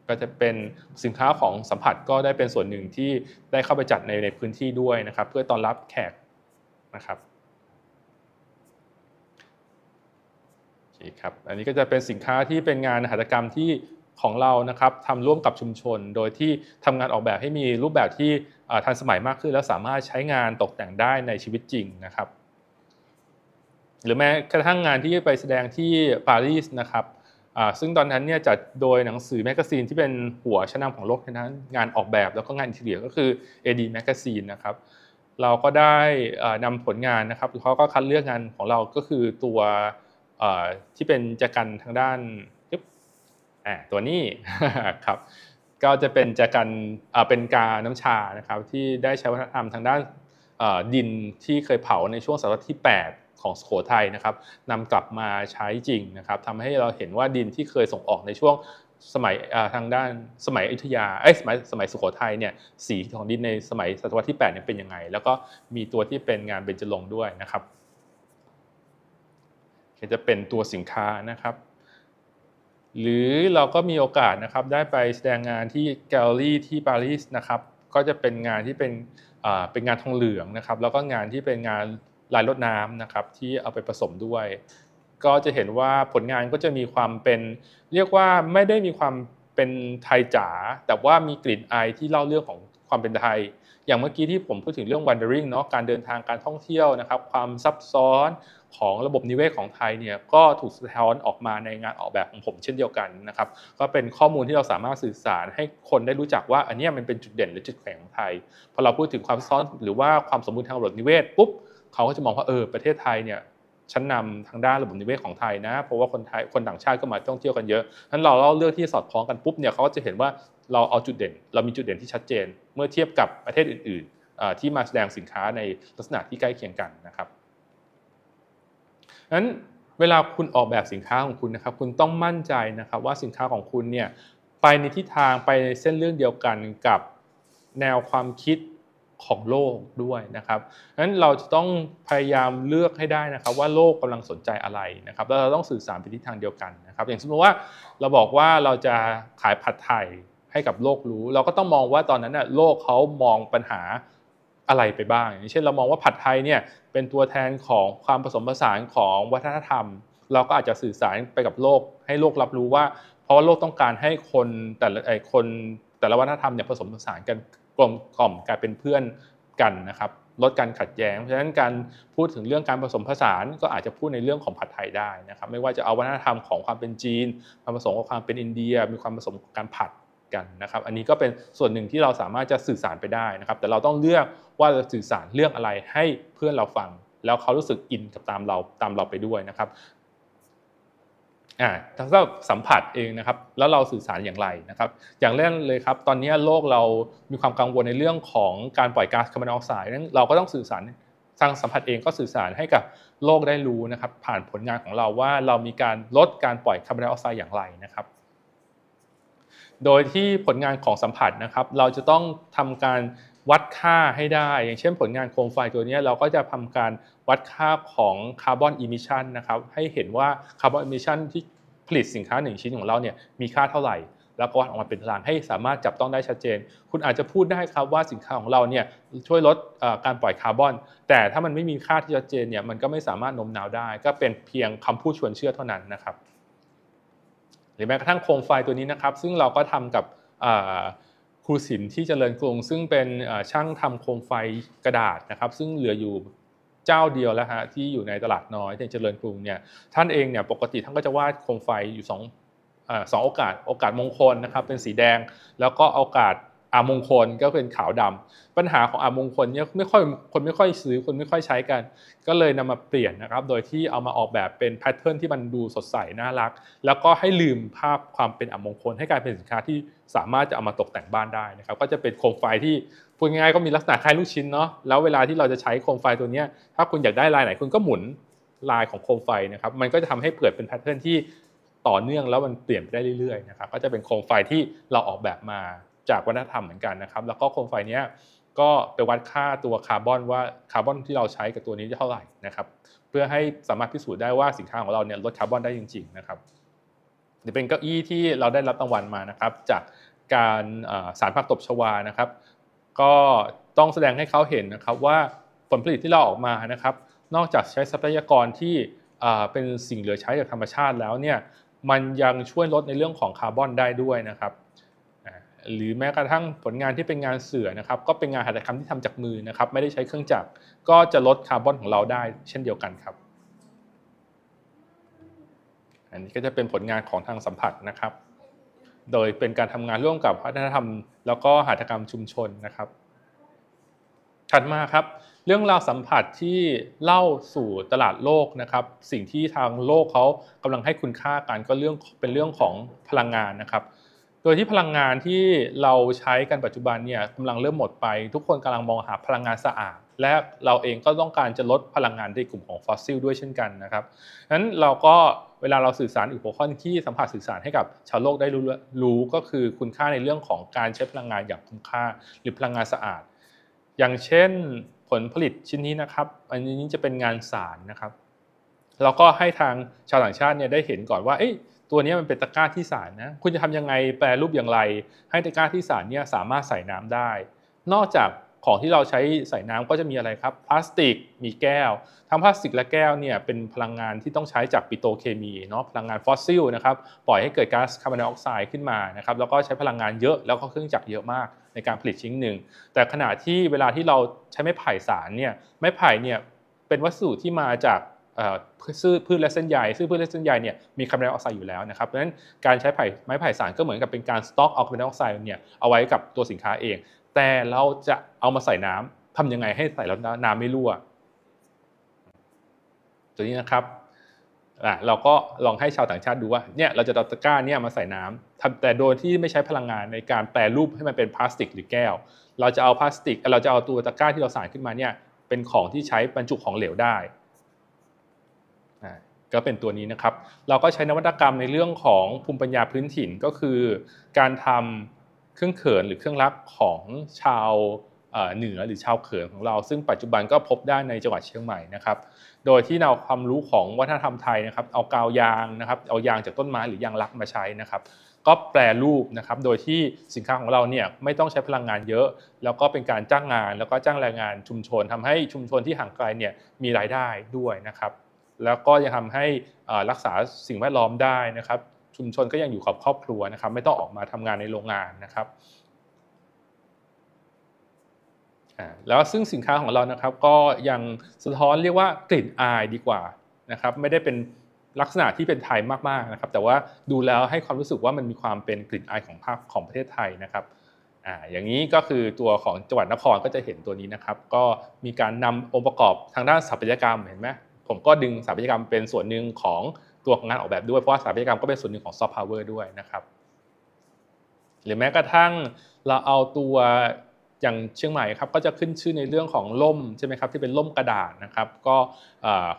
Speaker 1: ก็จะเป็นสินค้าของสัมผัสก็ได้เป็นส่วนหนึ่งที่ได้เข้าไปจัดในในพื้นที่ด้วยนะครับเพื่อต้อนรับแขกนะครับอครับอันนี้ก็จะเป็นสินค้าที่เป็นงานหัตถกรรมที่ของเรา นะครับ ทำร่วมกับชุมชน โดยที่ทำงานออกแบบให้มีรูปแบบที่ทันสมัยมากขึ้น แล้วสามารถใช้งานตกแต่งได้ในชีวิตจริงนะครับ หรือแม้กระทั่งงานที่ไปแสดงที่ปารีส นะครับซึ่งตอนนั้นเนี่ยจัดโดยหนังสือแมกกาซีนที่เป็นหัวชั้นนาของโลกนั้นงานออกแบบแล้วก็งานอินเทเรียก็คือ AD Magazine นะครับ เราก็ได้นำผลงานนะครับเขาก็คัดเลือกงานของเรา ก็คือตัวที่เป็นจักรันทางด้านอ่าตัวนี้ครับก็จะเป็นจากการเป็นกาน้ำชานะครับที่ได้ใช้วัฒนธรรมทางด้านดินที่เคยเผาในช่วงศตวรรษที่ 8 ของสุโขทัยนะครับนำกลับมาใช้จริงนะครับทำให้เราเห็นว่าดินที่เคยส่งออกในช่วงสมัยทางด้านสมัยอุทยาไอ้สมัยสมัยสุโขทัยเนี่ยสีของดินในสมัยศตวรรษที่ 8เนี่ยเป็นยังไง แล้วก็มีตัวที่เป็นงานเบญจรงค์ด้วยนะครับจะเป็นตัวสินค้านะครับหรือเราก็มีโอกาสนะครับได้ไปแสดงงานที่แกลเลอรี่ที่ปารีสนะครับก็จะเป็นงานที่เป็นเป็นงานทองเหลืองนะครับแล้วก็งานที่เป็นงานลายรดน้ำนะครับที่เอาไปผสมด้วย ก็จะเห็นว่าผลงานก็จะมีความเป็น เรียกว่าไม่ได้มีความเป็นไทยจ๋าแต่ว่ามีกลิ่นอายที่เล่าเรื่องของความเป็นไทยอย่างเมื่อกี้ที่ผมพูดถึงเรื่อง wandering เนาะการเดินทางการท่องเที่ยวนะครับความซับซ้อนของระบบนิเวศของไทยเนี่ยก็ถูกสะท้อนออกมาในงานออกแบบของผมเช่นเดียวกันนะครับก็เป็นข้อมูลที่เราสามารถสื่อสารให้คนได้รู้จักว่า อันนี้มันเป็นจุดเด่นหรือจุดแข็งของไทยพอเราพูดถึงความซ้อนหรือว่าความสมบูรณ์ทางระบบนิเวศปุ๊บเขาก็จะมองว่าเออประเทศไทยเนี่ยชั้นนำทางด้านระบบนิเวศของไทยนะเพราะว่าคนไทยคนต่างชาติก็มาท่องเที่ยวกันเยอะนั้นเราเล่าเรื่องที่สอดคล้องกันปุ๊บเนี่ยเขาก็จะเห็นว่าเราเอาจุดเด่น เรามีจุดเด่นที่ชัดเจนเมื่อเทียบกับประเทศอื่น ๆ ที่มาแสดงสินค้าในลักษณะที่ใกล้เคียงกันนะครับนั้นเวลาคุณออกแบบสินค้าของคุณนะครับ คุณต้องมั่นใจนะครับว่าสินค้าของคุณเนี่ยไปในทิศทางไปในเส้นเรื่องเดียวกันกับแนวความคิดของโลกด้วยนะครับนั้นเราจะต้องพยายามเลือกให้ได้นะครับว่าโลกกำลังสนใจอะไรนะครับแล้วเราต้องสื่อสารไปทิศทางเดียวกันนะครับ อย่างสมมติว่าเราบอกว่าเราจะขายผัดไทยให้กับโลกรู้ เราก็ต้องมองว่าตอนนั้นน่ะโลกเขามองปัญหาอะไรไปบ้างอย่าง เช่นเรามองว่าผัดไทยเนี่ยเป็นตัวแทนของความผสมผสานของวัฒนธรรม เราก็อาจจะสื่อสารไปกับโลก ให้โลกรับรู้ว่า เพราะว่าโลกต้องการให้คนแต่ละคนแต่ละวัฒนธรรมเนี่ยผสมผสานกันกลมกล่อมกลายเป็นเพื่อนกันนะครับ ลดการขัดแย้ง เพราะฉะนั้นการพูดถึงเรื่องการผสมผสานก็อาจจะพูดในเรื่องของผัดไทยได้นะครับ ไม่ว่าจะเอาวัฒนธรรมของความเป็นจีนมาผสมกับความเป็นอินเดีย มีความผสมการผัดกันนะครับอันนี้ก็เป็นส่วนหนึ่งที่เราสามารถจะสื่อสารไปได้นะครับ แต่เราต้องเลือกว่าจะสื่อสารเรื่องอะไรให้เพื่อนเราฟัง แล้วเขารู้สึกอินกับตามเราตามเราไปด้วยนะครับอ่าถ้าเราสัมผัสเองนะครับ แล้วเราสื่อสารอย่างไรนะครับ อย่างแรกเลยครับ ตอนนี้โลกเรามีความกังวลในเรื่องของการปล่อยก๊าซคาร์บอนไดออกไซด์นั้นเราก็ต้องสื่อสารทางสัมผัสเองก็สื่อสารให้กับโลกได้รู้นะครับ ผ่านผลงานของเราว่าเรามีการลดการปล่อยคาร์บอนไดออกไซด์อย่างไรนะครับโดยที่ผลงานของสัมผัสนะครับเราจะต้องทำการวัดค่าให้ได้ อย่างเช่นผลงานโคมไฟตัวนี้เราก็จะทำการวัดค่าของคาร์บอนอิมิชันนะครับให้เห็นว่าคาร์บอนอิมิชันที่ผลิตสินค้าหนึ่งชิ้นของเราเนี่ยมีค่าเท่าไหร่ แล้วก็วัดออกมาเป็นตารางให้สามารถจับต้องได้ชัดเจน คุณอาจจะพูดได้ครับว่าสินค้าของเราเนี่ยช่วยลดการปล่อยคาร์บอนแต่ถ้ามันไม่มีค่าที่ชัดเจนเนี่ยมันก็ไม่สามารถโน้มน้าวได้ ก็เป็นเพียงคำพูดชวนเชื่อเท่านั้นนะครับหรือแม้กระทั่งโคมไฟตัวนี้นะครับซึ่งเราก็ทำกับครูศิลป์ที่เจริญกรุง ซึ่งเป็นช่างทำโคมไฟกระดาษนะครับ ซึ่งเหลืออยู่เจ้าเดียวแล้วฮะที่อยู่ในตลาดน้อยในเจริญกรุงเนี่ยท่านเองเนี่ยปกติท่านก็จะวาดโคมไฟอยู่สองสองโอกาส โอกาสมงคลนะครับเป็นสีแดงแล้วก็โอกาสอามงคลก็เป็นขาวดำ ปัญหาของอามงคลเนี่ยไม่ค่อยคนไม่ค่อยซื้อ คนไม่ค่อยใช้กัน ก็เลยนำมาเปลี่ยนนะครับ โดยที่เอามาออกแบบเป็นแพทเทิร์นที่มันดูสดใสน่ารัก แล้วก็ให้ลืมภาพความเป็นอามงคล ให้กลายเป็นสินค้าที่สามารถจะเอามาตกแต่งบ้านได้นะครับ ก็จะเป็นโคมไฟที่พูดง่ายๆก็มีลักษณะคล้ายลูกชิ้นเนาะแล้วเวลาที่เราจะใช้โคมไฟตัวนี้ถ้าคุณอยากได้ลายไหนคุณก็หมุนลายของโคมไฟนะครับ มันก็จะทำให้เปิดเป็นแพทเทิร์นที่ต่อเนื่องแล้วมันเปลี่ยนไปได้เรื่อยๆนะครับก็จะเป็นโคมไฟที่เราออกแบบมาจากวัฒนธรรมเหมือนกันนะครับ แล้วก็โคมไฟนี้ก็ไปวัดค่าตัวคาร์บอนว่าคาร์บอนที่เราใช้กับตัวนี้เท่าไหร่นะครับ เพื่อให้สามารถพิสูจน์ได้ว่าสินค้าของเราเนี่ยลดคาร์บอนได้จริง ๆนะครับนี่เป็นเก้าอี้ที่เราได้รับรางวัลมานะครับ จากการสารผักตบชวานะครับ ก็ต้องแสดงให้เขาเห็นนะครับว่าผลผลิตที่เราออกมานะครับ นอกจากใช้ทรัพยากรที่เป็นสิ่งเหลือใช้จากธรรมชาติแล้วเนี่ยมันยังช่วยลดในเรื่องของคาร์บอนได้ด้วยนะครับหรือแม้กระทั่งผลงานที่เป็นงานเสือนะครับ ก็เป็นงานหัตถกรรมที่ทำจากมือนะครับ ไม่ได้ใช้เครื่องจักรก็จะลดคาร์บอนของเราได้เช่นเดียวกันครับ อันนี้ก็จะเป็นผลงานของทางสัมผัสนะครับ โดยเป็นการทำงานร่วมกับวัฒนธรรม แล้วก็หัตถกรรมชุมชนนะครับถัดมาครับ เรื่องราวสัมผัสที่เล่าสู่ตลาดโลกนะครับ สิ่งที่ทางโลกเขากำลังให้คุณค่ากันก็เรื่องเป็นเรื่องของพลังงานนะครับโดยที่พลังงานที่เราใช้กันปัจจุบันเนี่ยกำลังเริ่มหมดไปทุกคนกำลังมองหาพลังงานสะอาดและเราเองก็ต้องการจะลดพลังงานในกลุ่มของฟอสซิลด้วยเช่นกันนะครับนั้นเราก็เวลาเราสื่อสารอีกหัวข้อที่สัมผัสสื่อสารให้กับชาวโลกได้รู้รู้ก็คือคุณค่าในเรื่องของการใช้พลังงานอย่างคุ้มค่า หรือพลังงานสะอาด อย่างเช่นผลผลิตชิ้นนี้นะครับ อันนี้จะเป็นงานสารนะครับแล้วก็ให้ทางชาวต่างชาติเนี่ยได้เห็นก่อนว่าเอ๊ตัวนี้มันเป็นตะกร้าที่สารนะ คุณจะทำยังไงแปลรูปอย่างไร ให้ตะกร้าที่สารเนี่ยสามารถใส่น้ำได้ นอกจากของที่เราใช้ใส่น้ำก็จะมีอะไรครับ พลาสติก มีแก้วทั้งพลาสติกและแก้วเนี่ยเป็นพลังงานที่ต้องใช้จากปิโตเคมีเนาะ พลังงานฟอสซิลนะครับ ปล่อยให้เกิดก๊าซคาร์บอนไดออกไซด์ขึ้นมานะครับ แล้วก็ใช้พลังงานเยอะแล้วก็เครื่องจักรเยอะมาก ในการผลิตชิ้นหนึ่ง แต่ขณะที่เวลาที่เราใช้ไม้ไผ่สารเนี่ยไม้ไผ่เนี่ยเป็นวัสดุที่มาจากซื้อพืชและเส้นใยซื้อพืชและเส้นใยเนี่ยมีคาร์บอนไดออกไซด์อยู่แล้วนะครับ เพราะฉะนั้นการใช้ไผ่ไม้ไผ่สารก็เหมือนกับเป็นการสต็อกเอาคาร์บอนไดออกไซด์เนี่ยเอาไว้กับตัวสินค้าเอง แต่เราจะเอามาใส่น้ำ ทํำยังไงให้ใส่แล้วน้ำไม่รั่ว ตัวนี้นะครับอ่ะเราก็ลองให้ชาวต่างชาติดูว่า เนี่ยเราจะตะกร้าเนี่ยมาใส่น้ำแต่โดยที่ไม่ใช้พลังงานในการแปรรูปให้มันเป็นพลาสติกหรือแก้ว เราจะเอาพลาสติก เราจะเอาตัวตะกร้าที่เราสาขึ้นมาเนี่ยเป็นของที่ใช้บรรจุของเหลวได้ก็เป็นตัวนี้นะครับ เราก็ใช้นวัตกรรมในเรื่องของภูมิปัญญาพื้นถิ่นก็คือ การทำเครื่องเขินหรือเครื่องรักของชาวเหนือหรือชาวเขินของเราซึ่งปัจจุบันก็พบได้ในจังหวัดเชียงใหม่นะครับ โดยที่เราความรู้ของวัฒนธรรมไทยนะครับ เอากาวยางนะครับ เอายางจากต้นไม้หรือยางรักมาใช้นะครับ ก็แปลรูปนะครับ โดยที่สินค้าของเราเนี่ยไม่ต้องใช้พลังงานเยอะ แล้วก็เป็นการจ้างงานแล้วก็จ้างแรงงานชุมชนทำให้ชุมชนที่ห่างไกลเนี่ยมีรายได้ด้วยนะครับแล้วก็ยังทำให้รักษาสิ่งแวดล้อมได้นะครับ ชุมชนก็ยังอยู่กับครอบครัวนะครับ ไม่ต้องออกมาทำงานในโรงงานนะครับแล้วซึ่งสินค้าของเรานะครับก็ยังสะท้อนเรียกว่ากลิ่นอายดีกว่านะครับไม่ได้เป็นลักษณะที่เป็นไทยมากๆนะครับแต่ว่าดูแล้วให้ความรู้สึกว่ามันมีความเป็นกลิ่นอายของภาคของประเทศไทยนะครับออย่างนี้ก็คือตัวของจังหวัดนครก็จะเห็นตัวนี้นะครับ ก็มีการนำองค์ประกอบทางด้านสัพยกรรมเห็นไหมผมก็ดึงสถาปัตยกรรมเป็นส่วนหนึ่งของตัวของงานออกแบบด้วยเพราะว่าสถาปัตยกรรมก็เป็นส่วนหนึ่งของซอฟต์พาวเวอร์ด้วยนะครับหรือแม้กระทั่งเราเอาตัวอย่างเชียงใหม่ครับ ก็จะขึ้นชื่อในเรื่องของล่มใช่ไหมครับที่เป็นล่มกระดาษนะครับ ก็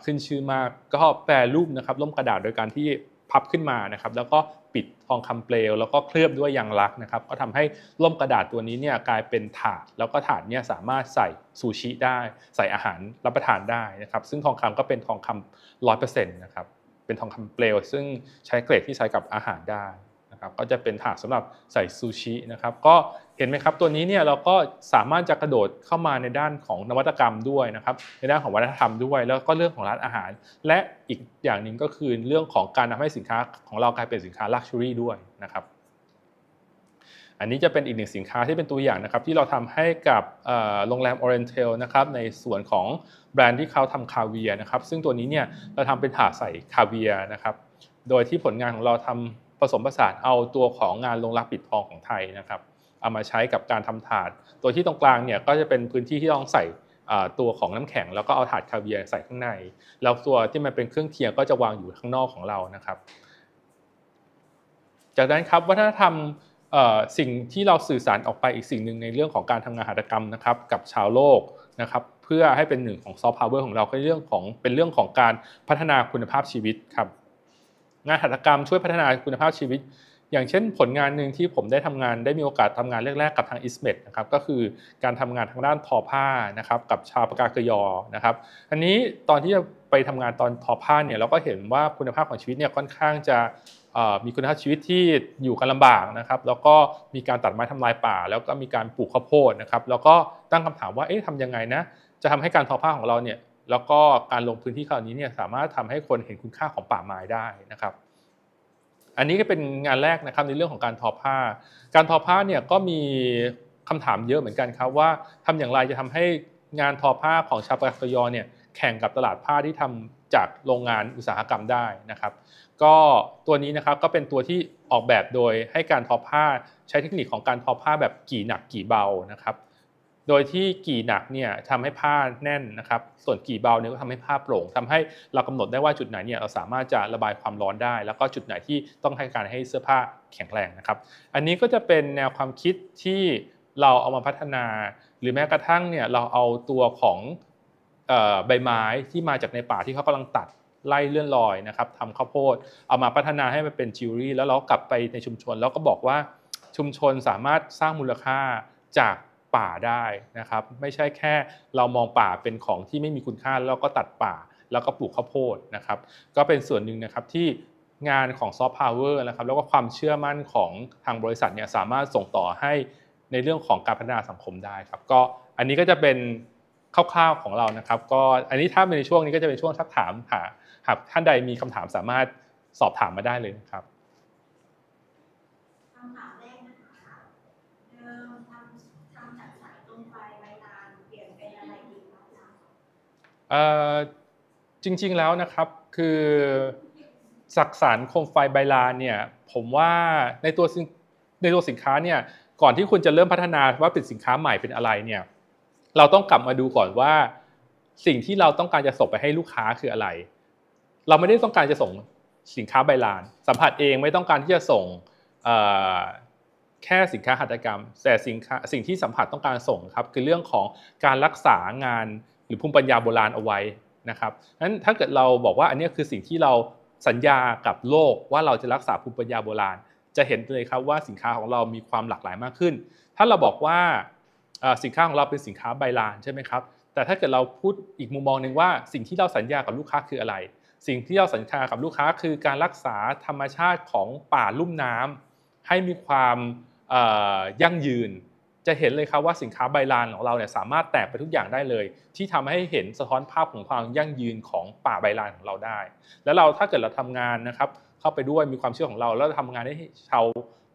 Speaker 1: ขึ้นชื่อมากก็แปรรูปนะครับล่มกระดาษโดยการที่ับขึ้นมานะครับแล้วก็ปิดทองคำเปลวแล้วก็เคลือบด้วยยางรักนะครับก็ทำให้ล่มกระดาษตัวนี้เนี่ยกลายเป็นถาดแล้วก็ถาดเนี่ยสามารถใส่ซูชิได้ ใส่อาหารรับประทานได้นะครับซึ่งทองคำก็เป็นทองคำร้อยเปอร์เซ็นต์นะครับเป็นทองคำเปลวซึ่งใช้เกรดที่ใช้กับอาหารได้ะครับก็จะเป็นถาดสำหรับใส่ ซูชินะครับ ก็เห็นไหมครับตัวนี้เนี่ยเราก็สามารถจะกระโดดเข้ามาในด้านของนวัตกรรมด้วยนะครับในด้านของวัฒนธรรมด้วย แล้วก็เรื่องของร้านอาหาร และอีกอย่างหนึ่งก็คือเรื่องของการทำให้สินค้าของเรากลายเป็นสินค้าลักชัวรี่ด้วยนะครับ อันนี้จะเป็นอีกหนึ่งสินค้าที่เป็นตัวอย่างนะครับที่เราทำให้กับโรงแรมออเรนเทลนะครับในส่วนของแบรนด์ที่เขาทำคาเวียนะครับซึ่งตัวนี้เนี่ยเราทำเป็นถาดใส่คาเวียนะครับโดยที่ผลงานของเราทำผสมผสานเอาตัวของงานลงรักปิดทองของไทยนะครับเอามาใช้กับการทำถาดตัวที่ตรงกลางเนี่ยก็จะเป็นพื้นที่ที่ต้องใส่ตัวของน้ำแข็งแล้วก็เอาถาดคาเวียร์ใส่ข้างในแล้วตัวที่มันเป็นเครื่องเคียงก็จะวางอยู่ข้างนอกของเรานะครับ จากนั้นครับวัฒนธรรมสิ่งที่เราสื่อสารออกไปอีกสิ่งหนึ่งในเรื่องของการทำงานหัตถกรรมนะครับ กับชาวโลกนะครับ เพื่อให้เป็นหนึ่งของซอฟต์พาวเวอร์ของเราก็เรื่องของเป็นเรื่องของการพัฒนาคุณภาพชีวิตครับงานหัตถกรรมช่วยพัฒนาคุณภาพชีวิต อย่างเช่นผลงานหนึ่งที่ผมได้ทำงานได้มีโอกาสทำงานแรกๆกับทางอิสเมดนะครับก็คือการทำงานทางด้านทอผ้านะครับกับชาวปากาเกยอนะครับอันนี้ตอนที่จะไปทำงานตอนทอผ้าเนี่ยเราก็เห็นว่าคุณภาพของชีวิตเนี่ยค่อนข้างจะมีคุณภาพชีวิตที่อยู่กันลำบากนะครับแล้วก็มีการตัดไม้ทำลายป่า แล้วก็มีการปลูกข้าวโพดนะครับแล้วก็ตั้งคำถามว่าเอ๊ะทำยังไงนะจะทำให้การทอผ้าของเราเนี่ยแล้วก็การลงพื้นที่คราวนี้เนี่ยสามารถทำให้คนเห็นคุณค่าของป่าไม้ได้นะครับ อันนี้ก็เป็นงานแรกนะครับในเรื่องของการทอผ้า การทอผ้าเนี่ยก็มีคำถามเยอะเหมือนกันครับ ว่า ทำอย่างไรจะทำให้งานทอผ้าของชาวปากยอเนี่ยแข่งกับตลาดผ้าที่ทำจากโรงงานอุตสาหกรรมได้นะครับ ก็ตัวนี้นะครับก็เป็นตัวที่ออกแบบโดยให้การทอผ้าใช้เทคนิคของการทอผ้าแบบกี่หนักกี่เบานะครับโดยที่กี่หนักเนี่ยทำให้ผ้าแน่นนะครับ ส่วนกี่เบาเนี่ยก็ทำให้ผ้าโปร่ง ทำให้เรากำหนดได้ว่าจุดไหนเนี่ยเราสามารถจะระบายความร้อนได้ แล้วก็จุดไหนที่ต้องให้การให้เสื้อผ้าแข็งแรงนะครับอันนี้ก็จะเป็นแนวความคิดที่เราเอามาพัฒนา หรือแม้กระทั่งเนี่ยเราเอาตัวของใบไม้ที่มาจากในป่าที่เขากำลังตัดไล่เลื่อนลอยนะครับทำข้าวโพดเอามาพัฒนาให้มันเป็นจิวเวลรี่แล้วเรากลับไปในชุมชน แล้วก็บอกว่าชุมชนสามารถสร้างมูลค่าจาก่าได้นะครับไม่ใช่แค่เรามองป่าเป็นของที่ไม่มีคุณค่าแล้วก็ตัดป่าแล้วก็ปลูกข้าวโพดนะครับ ก็เป็นส่วนหนึ่งนะครับที่งานของซอฟต์พาวเวอร์นะครับ แล้วก็ความเชื่อมั่นของทางบริษัทเนี่ยสามารถส่งต่อให้ในเรื่องของการพัฒนาสังคมได้ครับก็อันนี้ก็จะเป็นคร่าวๆของเรานะครับ ก็อันนี้ถ้าในช่วงนี้ก็จะเป็นช่วงทักถามหากท่านใดมีคำถามสามารถสอบถามมาได้เลยครับจริงๆแล้วนะครับคือสักสารโคมไฟไบลาเนี่ยผมว่าในตัวในตัวสินค้าเนี่ยก่อนที่คุณจะเริ่มพัฒนาว่าเป็นสินค้าใหม่เป็นอะไรเนี่ยเราต้องกลับมาดูก่อนว่า สิ่งที่เราต้องการจะส่งไปให้ลูกค้าคืออะไร เราไม่ได้ต้องการจะส่งสินค้าใบลาน สัมผัสเองไม่ต้องการที่จะส่งแค่สินค้าหัตถกรรมแต่สินค้าสิ่งที่สัมผัสต้องการส่งครับคือเรื่องของการรักษางานหรือภูมิปัญญาโบราณเอาไว้นะครับนั้นถ้าเกิดเราบอกว่าอันนี้คือสิ่งที่เราสัญญากับโลกว่าเราจะรักษาภูมิปัญญาโบราณ จะเห็นเลยครับว่าสินค้าของเรามีความหลากหลายมากขึ้น ถ้าเราบอกว่าสินค้าของเราเป็นสินค้าใบลานใช่ไหมครับ แต่ถ้าเกิดเราพูดอีกมุมมองหนึ่งว่าสิ่งที่เราสัญญากับลูกค้าคืออะไร สิ่งที่เราสัญญากับลูกค้าคือการรักษาธรรมชาติของป่าลุ่มน้ำ ให้มีความยั่งยืนจะเห็นเลยครับว่าสินค้าใบลานของเราเนี่ยสามารถแตกไปทุกอย่างได้เลย ที่ทำให้เห็นสะท้อนภาพของความยั่งยืนของป่าใบลานของเราได้ แล้วเราถ้าเกิดเราทำงานนะครับ เข้าไปด้วยมีความเชื่อของเราแล้วทำงานให้ชาว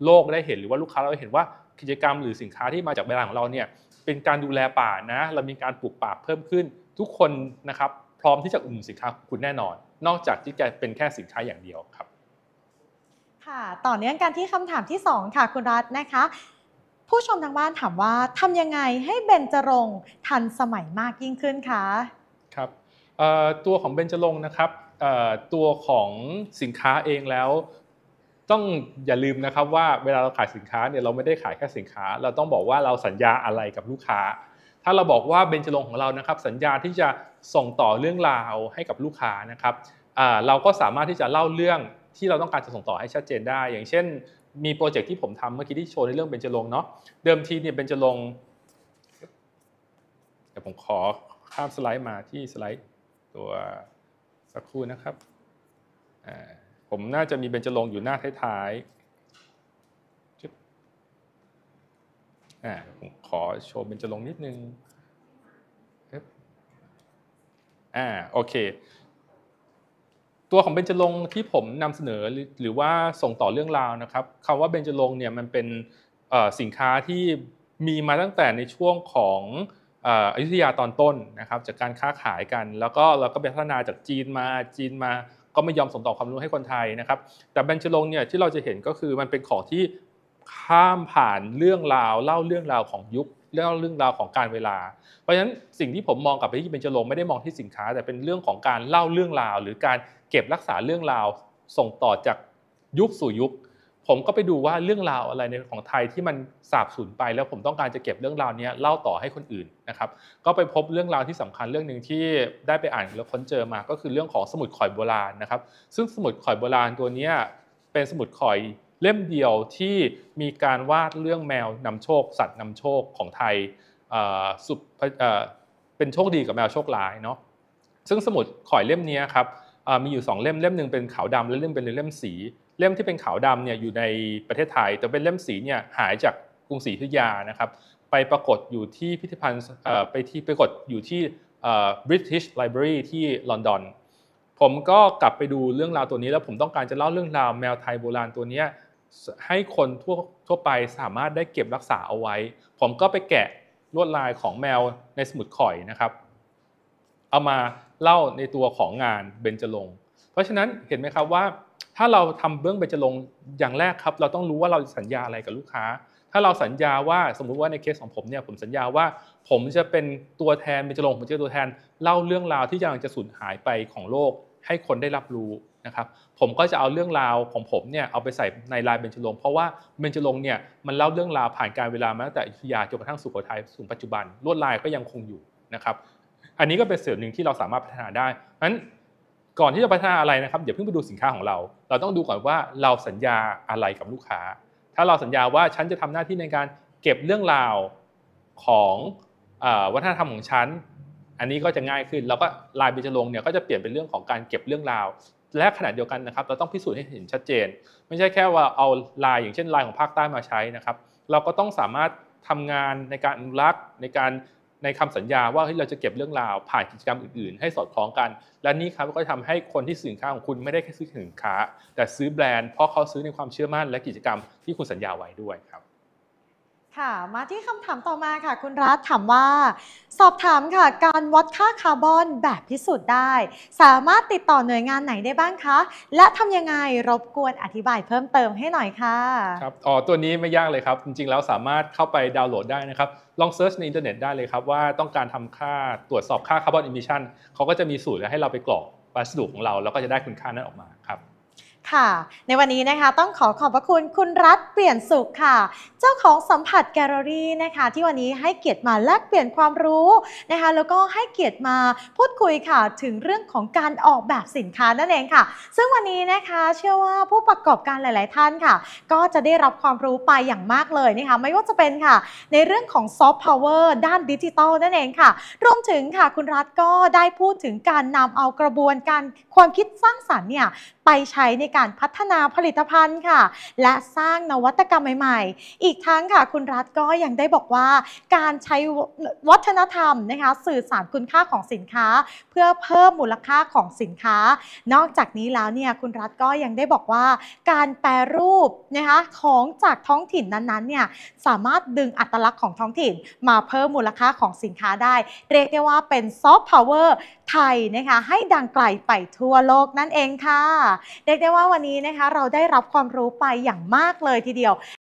Speaker 1: โลกได้เห็นหรือว่าลูกค้าเราเห็นว่ากิจกรรม หรือสินค้าที่มาจากใบลานของเราเนี่ย เป็นการดูแลป่านะ เรามีการปลูกป่าเพิ่มขึ้นทุกคนนะครับ พร้อมที่จะอุ่นสินค้าคุณแน่นอน นอกจากที่จะเป็นแค่สินค้าอย่างเดียวครับ
Speaker 2: ค่ะต่อเนื่องกันที่คำถามที่ 2 ค่ะคุณรัตนะคะผู้ชมทางบ้านถามว่าทำยังไงให้เบนจรงทันสมัยมากยิ่งขึ้นคะ
Speaker 1: ครับตัวของเบนจรงนะครับตัวของสินค้าเองแล้วต้องอย่าลืมนะครับว่าเวลาเราขายสินค้าเนี่ยเราไม่ได้ขายแค่สินค้าเราต้องบอกว่าเราสัญญาอะไรกับลูกค้า ถ้าเราบอกว่าเบญจรงของเรานะครับสัญญาที่จะส่งต่อเรื่องราวให้กับลูกค้านะครับเราก็สามารถที่จะเล่าเรื่องที่เราต้องการจะส่งต่อให้ชัดเจนได้อย่างเช่นมีโปรเจกต์ที่ผมทำเมื่อกี้ที่โชว์ในเรื่องเบญจรงเนาะเดิมทีเนี่ยเบญจรงเดี๋ยวผมขอข้ามสไลด์มาที่สไลด์ตัวสักครู่นะครับ ผมน่าจะมีเบญจรงอยู่หน้าท้ายๆผมขอโชว์เบญจรงนิดนึงอ่าโอเคตัวของเบญจรงที่ผมนำเสนอหรือว่าส่งต่อเรื่องราวนะครับคำว่าเบญจรงเนี่ยมันเป็นสินค้าที่มีมาตั้งแต่ในช่วงของอยุธยาตอนต้นนะครับ จากการค้าขายกันแล้วก็เราก็พัฒนาจากจีนมาจีนมาก็ไม่ยอมส่งต่อความรู้ให้คนไทยนะครับแต่เบญจรงเนี่ยที่เราจะเห็นก็คือมันเป็นของที่ข้ามผ่านเรื่องราว เล่าเรื่องราวของยุคเล่าเรื่องราวของการเวลา เพราะฉะนั้นสิ่งที่ผมมองกับไปที่เป็นจรงไม่ได้มองที่สินค้าแต่เป็นเรื่องของการเล่าเรื่องราว หรือการเก็บรักษาเรื่องราวส่งต่อจากยุคสู่ยุค ผมก็ไปดูว่าเรื่องราวอะไรในของไทยที่มันสาบสูญไปแล้วผมต้องการจะเก็บเรื่องราวนี้เล่าต่อให้คนอื่นนะครับก็ไปพบเรื่องราวที่สำคัญเรื่องหนึ่งที่ได้ไปอ่านแล้วค้นเจอมาก็คือเรื่องของสมุดข่อยโบราณนะครับซึ่งสมุดข่อยโบราณตัวนี้เป็นสมุดข่อยเล่มเดียวที่มีการวาดเรื่องแมวนำโชค สัตว์นำโชคของไทยเป็นโชคดีกับแมวโชคร้ายเนาะซึ่งสมุดข่อยเล่มนี้ครับมีอยู่ 2 เล่มเล่มหนึ่งเป็นขาวดำและเล่มเป็นเล่มสี เล่มที่เป็นขาวดำเนี่ยอยู่ในประเทศไทย แต่เป็นเล่มสีเนี่ยหายจากกรุงศรีอยุธยานะครับ ไปปรากฏอยู่ที่พิพิธภัณฑ์ไปที่ปรากฏอยู่ที่ British Library ที่ลอนดอนผมก็กลับไปดูเรื่องราวตัวนี้แล้วผมต้องการจะเล่าเรื่องราวแมวไทยโบราณตัวนี้ให้คนทั่วทั่วไปสามารถได้เก็บรักษาเอาไว้ ผมก็ไปแกะลวดลายของแมวในสมุดข่อยนะครับ เอามาเล่าในตัวของงานเบญจรงเพราะฉะนั้นเห็นไหมครับว่าถ้าเราทำเบื้องเบญจรงอย่างแรกครับเราต้องรู้ว่าเราสัญญาอะไรกับลูกค้า ถ้าเราสัญญาว่าสมมุติว่าในเคสของผมเนี่ยผมสัญญาว่าผมจะเป็นตัวแทนเบญจรงผมจะตัวแทน เล่าเรื่องราวที่กำลังจะสูญหายไปของโลก ให้คนได้รับรู้นะครับผมก็จะเอาเรื่องราวของผมเนี่ยเอาไปใส่ในลายเบญจรงเพราะว่าเบญจรงเนี่ยมันเล่าเรื่องราวผ่านการเวลามาตั้งแต่อยุธยาจนกระทั่งสุโขทัยสู่ปัจจุบันลวดลายก็ยังคงอยู่นะครับอันนี้ก็เป็นส่วนหนึ่งที่เราสามารถพัฒนาได้นั้นก่อนที่จะพัฒนาอะไรนะครับอย่าเพิ่งไปดูสินค้าของเรา เราต้องดูก่อนว่าเราสัญญาอะไรกับลูกค้า ถ้าเราสัญญาว่าฉันจะทำหน้าที่ในการเก็บเรื่องราวของวัฒนธรรมของฉันอันนี้ก็จะง่ายขึ้นแล้วก็ลายเบิจลงเนี่ยก็จะเปลี่ยนเป็นเรื่องของการเก็บเรื่องราวและขณะเดียวกันนะครับ เราต้องพิสูจน์ให้เห็นชัดเจน ไม่ใช่แค่ว่าเอาลายอย่างเช่นลายของภาคใต้มาใช้นะครับ เราก็ต้องสามารถทำงานในการอนุรักษ์ในการในคำสัญญาว่าเราจะเก็บเรื่องราวผ่านกิจกรรมอื่น ๆ ให้สอดคล้องกัน และนี่ครับก็ทำให้คนที่สินค้าของคุณไม่ได้แค่ซื้อสินค้า แต่ซื้อแบรนด์เพราะเขาซื้อในความเชื่อมั่นและกิจกรรมที่คุณสัญญาไว้ด้วยครับ
Speaker 2: ค่ะมาที่คำถามต่อมาค่ะ คุณรัฐถามว่า สอบถามค่ะการวัดค่าคาร์บอนแบบพิสูจน์ได้ สามารถติดต่อหน่วยงานไหนได้บ้างคะ และทำยังไงรบกวนอธิบายเพิ่มเติมให้หน่อยค่ะครับ
Speaker 1: อ๋อตัวนี้ไม่ยากเลยครับ จริงๆ แล้วสามารถเข้าไปดาวน์โหลดได้นะครับ ลองเซิร์ชในอินเทอร์เน็ตได้เลยครับ ว่าต้องการทำค่าตรวจสอบค่าคาร์บอนอิมิชันเขาก็จะมีสูตรให้เราไปกรอกวัสดุของเราแล้วก็จะได้คุณค่านั้นออกมาครับ
Speaker 2: ค่ะในวันนี้นะคะต้องขอขอบพระคุณคุณรัฐเปลี่ยนสุขค่ะ เจ้าของสัมผัสแกลเลอรี่นะคะที่วันนี้ให้เกียรติมาแลกเปลี่ยนความรู้นะคะแล้วก็ให้เกียรติมาพูดคุยค่ะถึงเรื่องของการออกแบบสินค้านั่นเองค่ะ ซึ่งวันนี้นะคะเชื่อว่าผู้ประกอบการหลาย ๆท่านค่ะ ก็จะได้รับความรู้ไปอย่างมากเลยนะคะไม่ว่าจะเป็นค่ะในเรื่องของซอฟต์พาวเวอร์ด้านดิจิทัลนั่นเองค่ะรวมถึงค่ะคุณรัฐก็ได้พูดถึงการนำเอากระบวนการความคิดสร้างสรรค์เนี่ยใช้ในการพัฒนาผลิตภัณฑ์ค่ะ และสร้างนวัตกรรมใหม่ๆ อีกทั้งค่ะ คุณรัฐก็ยังได้บอกว่า การใช้วัฒนธรรมนะคะสื่อสารคุณค่าของสินค้า เพื่อเพิ่มมูลค่าของสินค้า นอกจากนี้แล้วเนี่ยคุณรัฐก็ยังได้บอกว่าการแปรรูปนะคะของจากท้องถิ่นนั้นๆเนี่ยสามารถดึงอัตลักษณ์ของท้องถิ่น มาเพิ่มมูลค่าของสินค้าได้ เรียกได้ว่าเป็นซอฟต์พาวเวอร์ไทยนะคะให้ดังไกลไปทั่วโลกนั่นเองค่ะเรียกได้ว่าวันนี้นะคะเราได้รับความรู้ไปอย่างมากเลยทีเดียว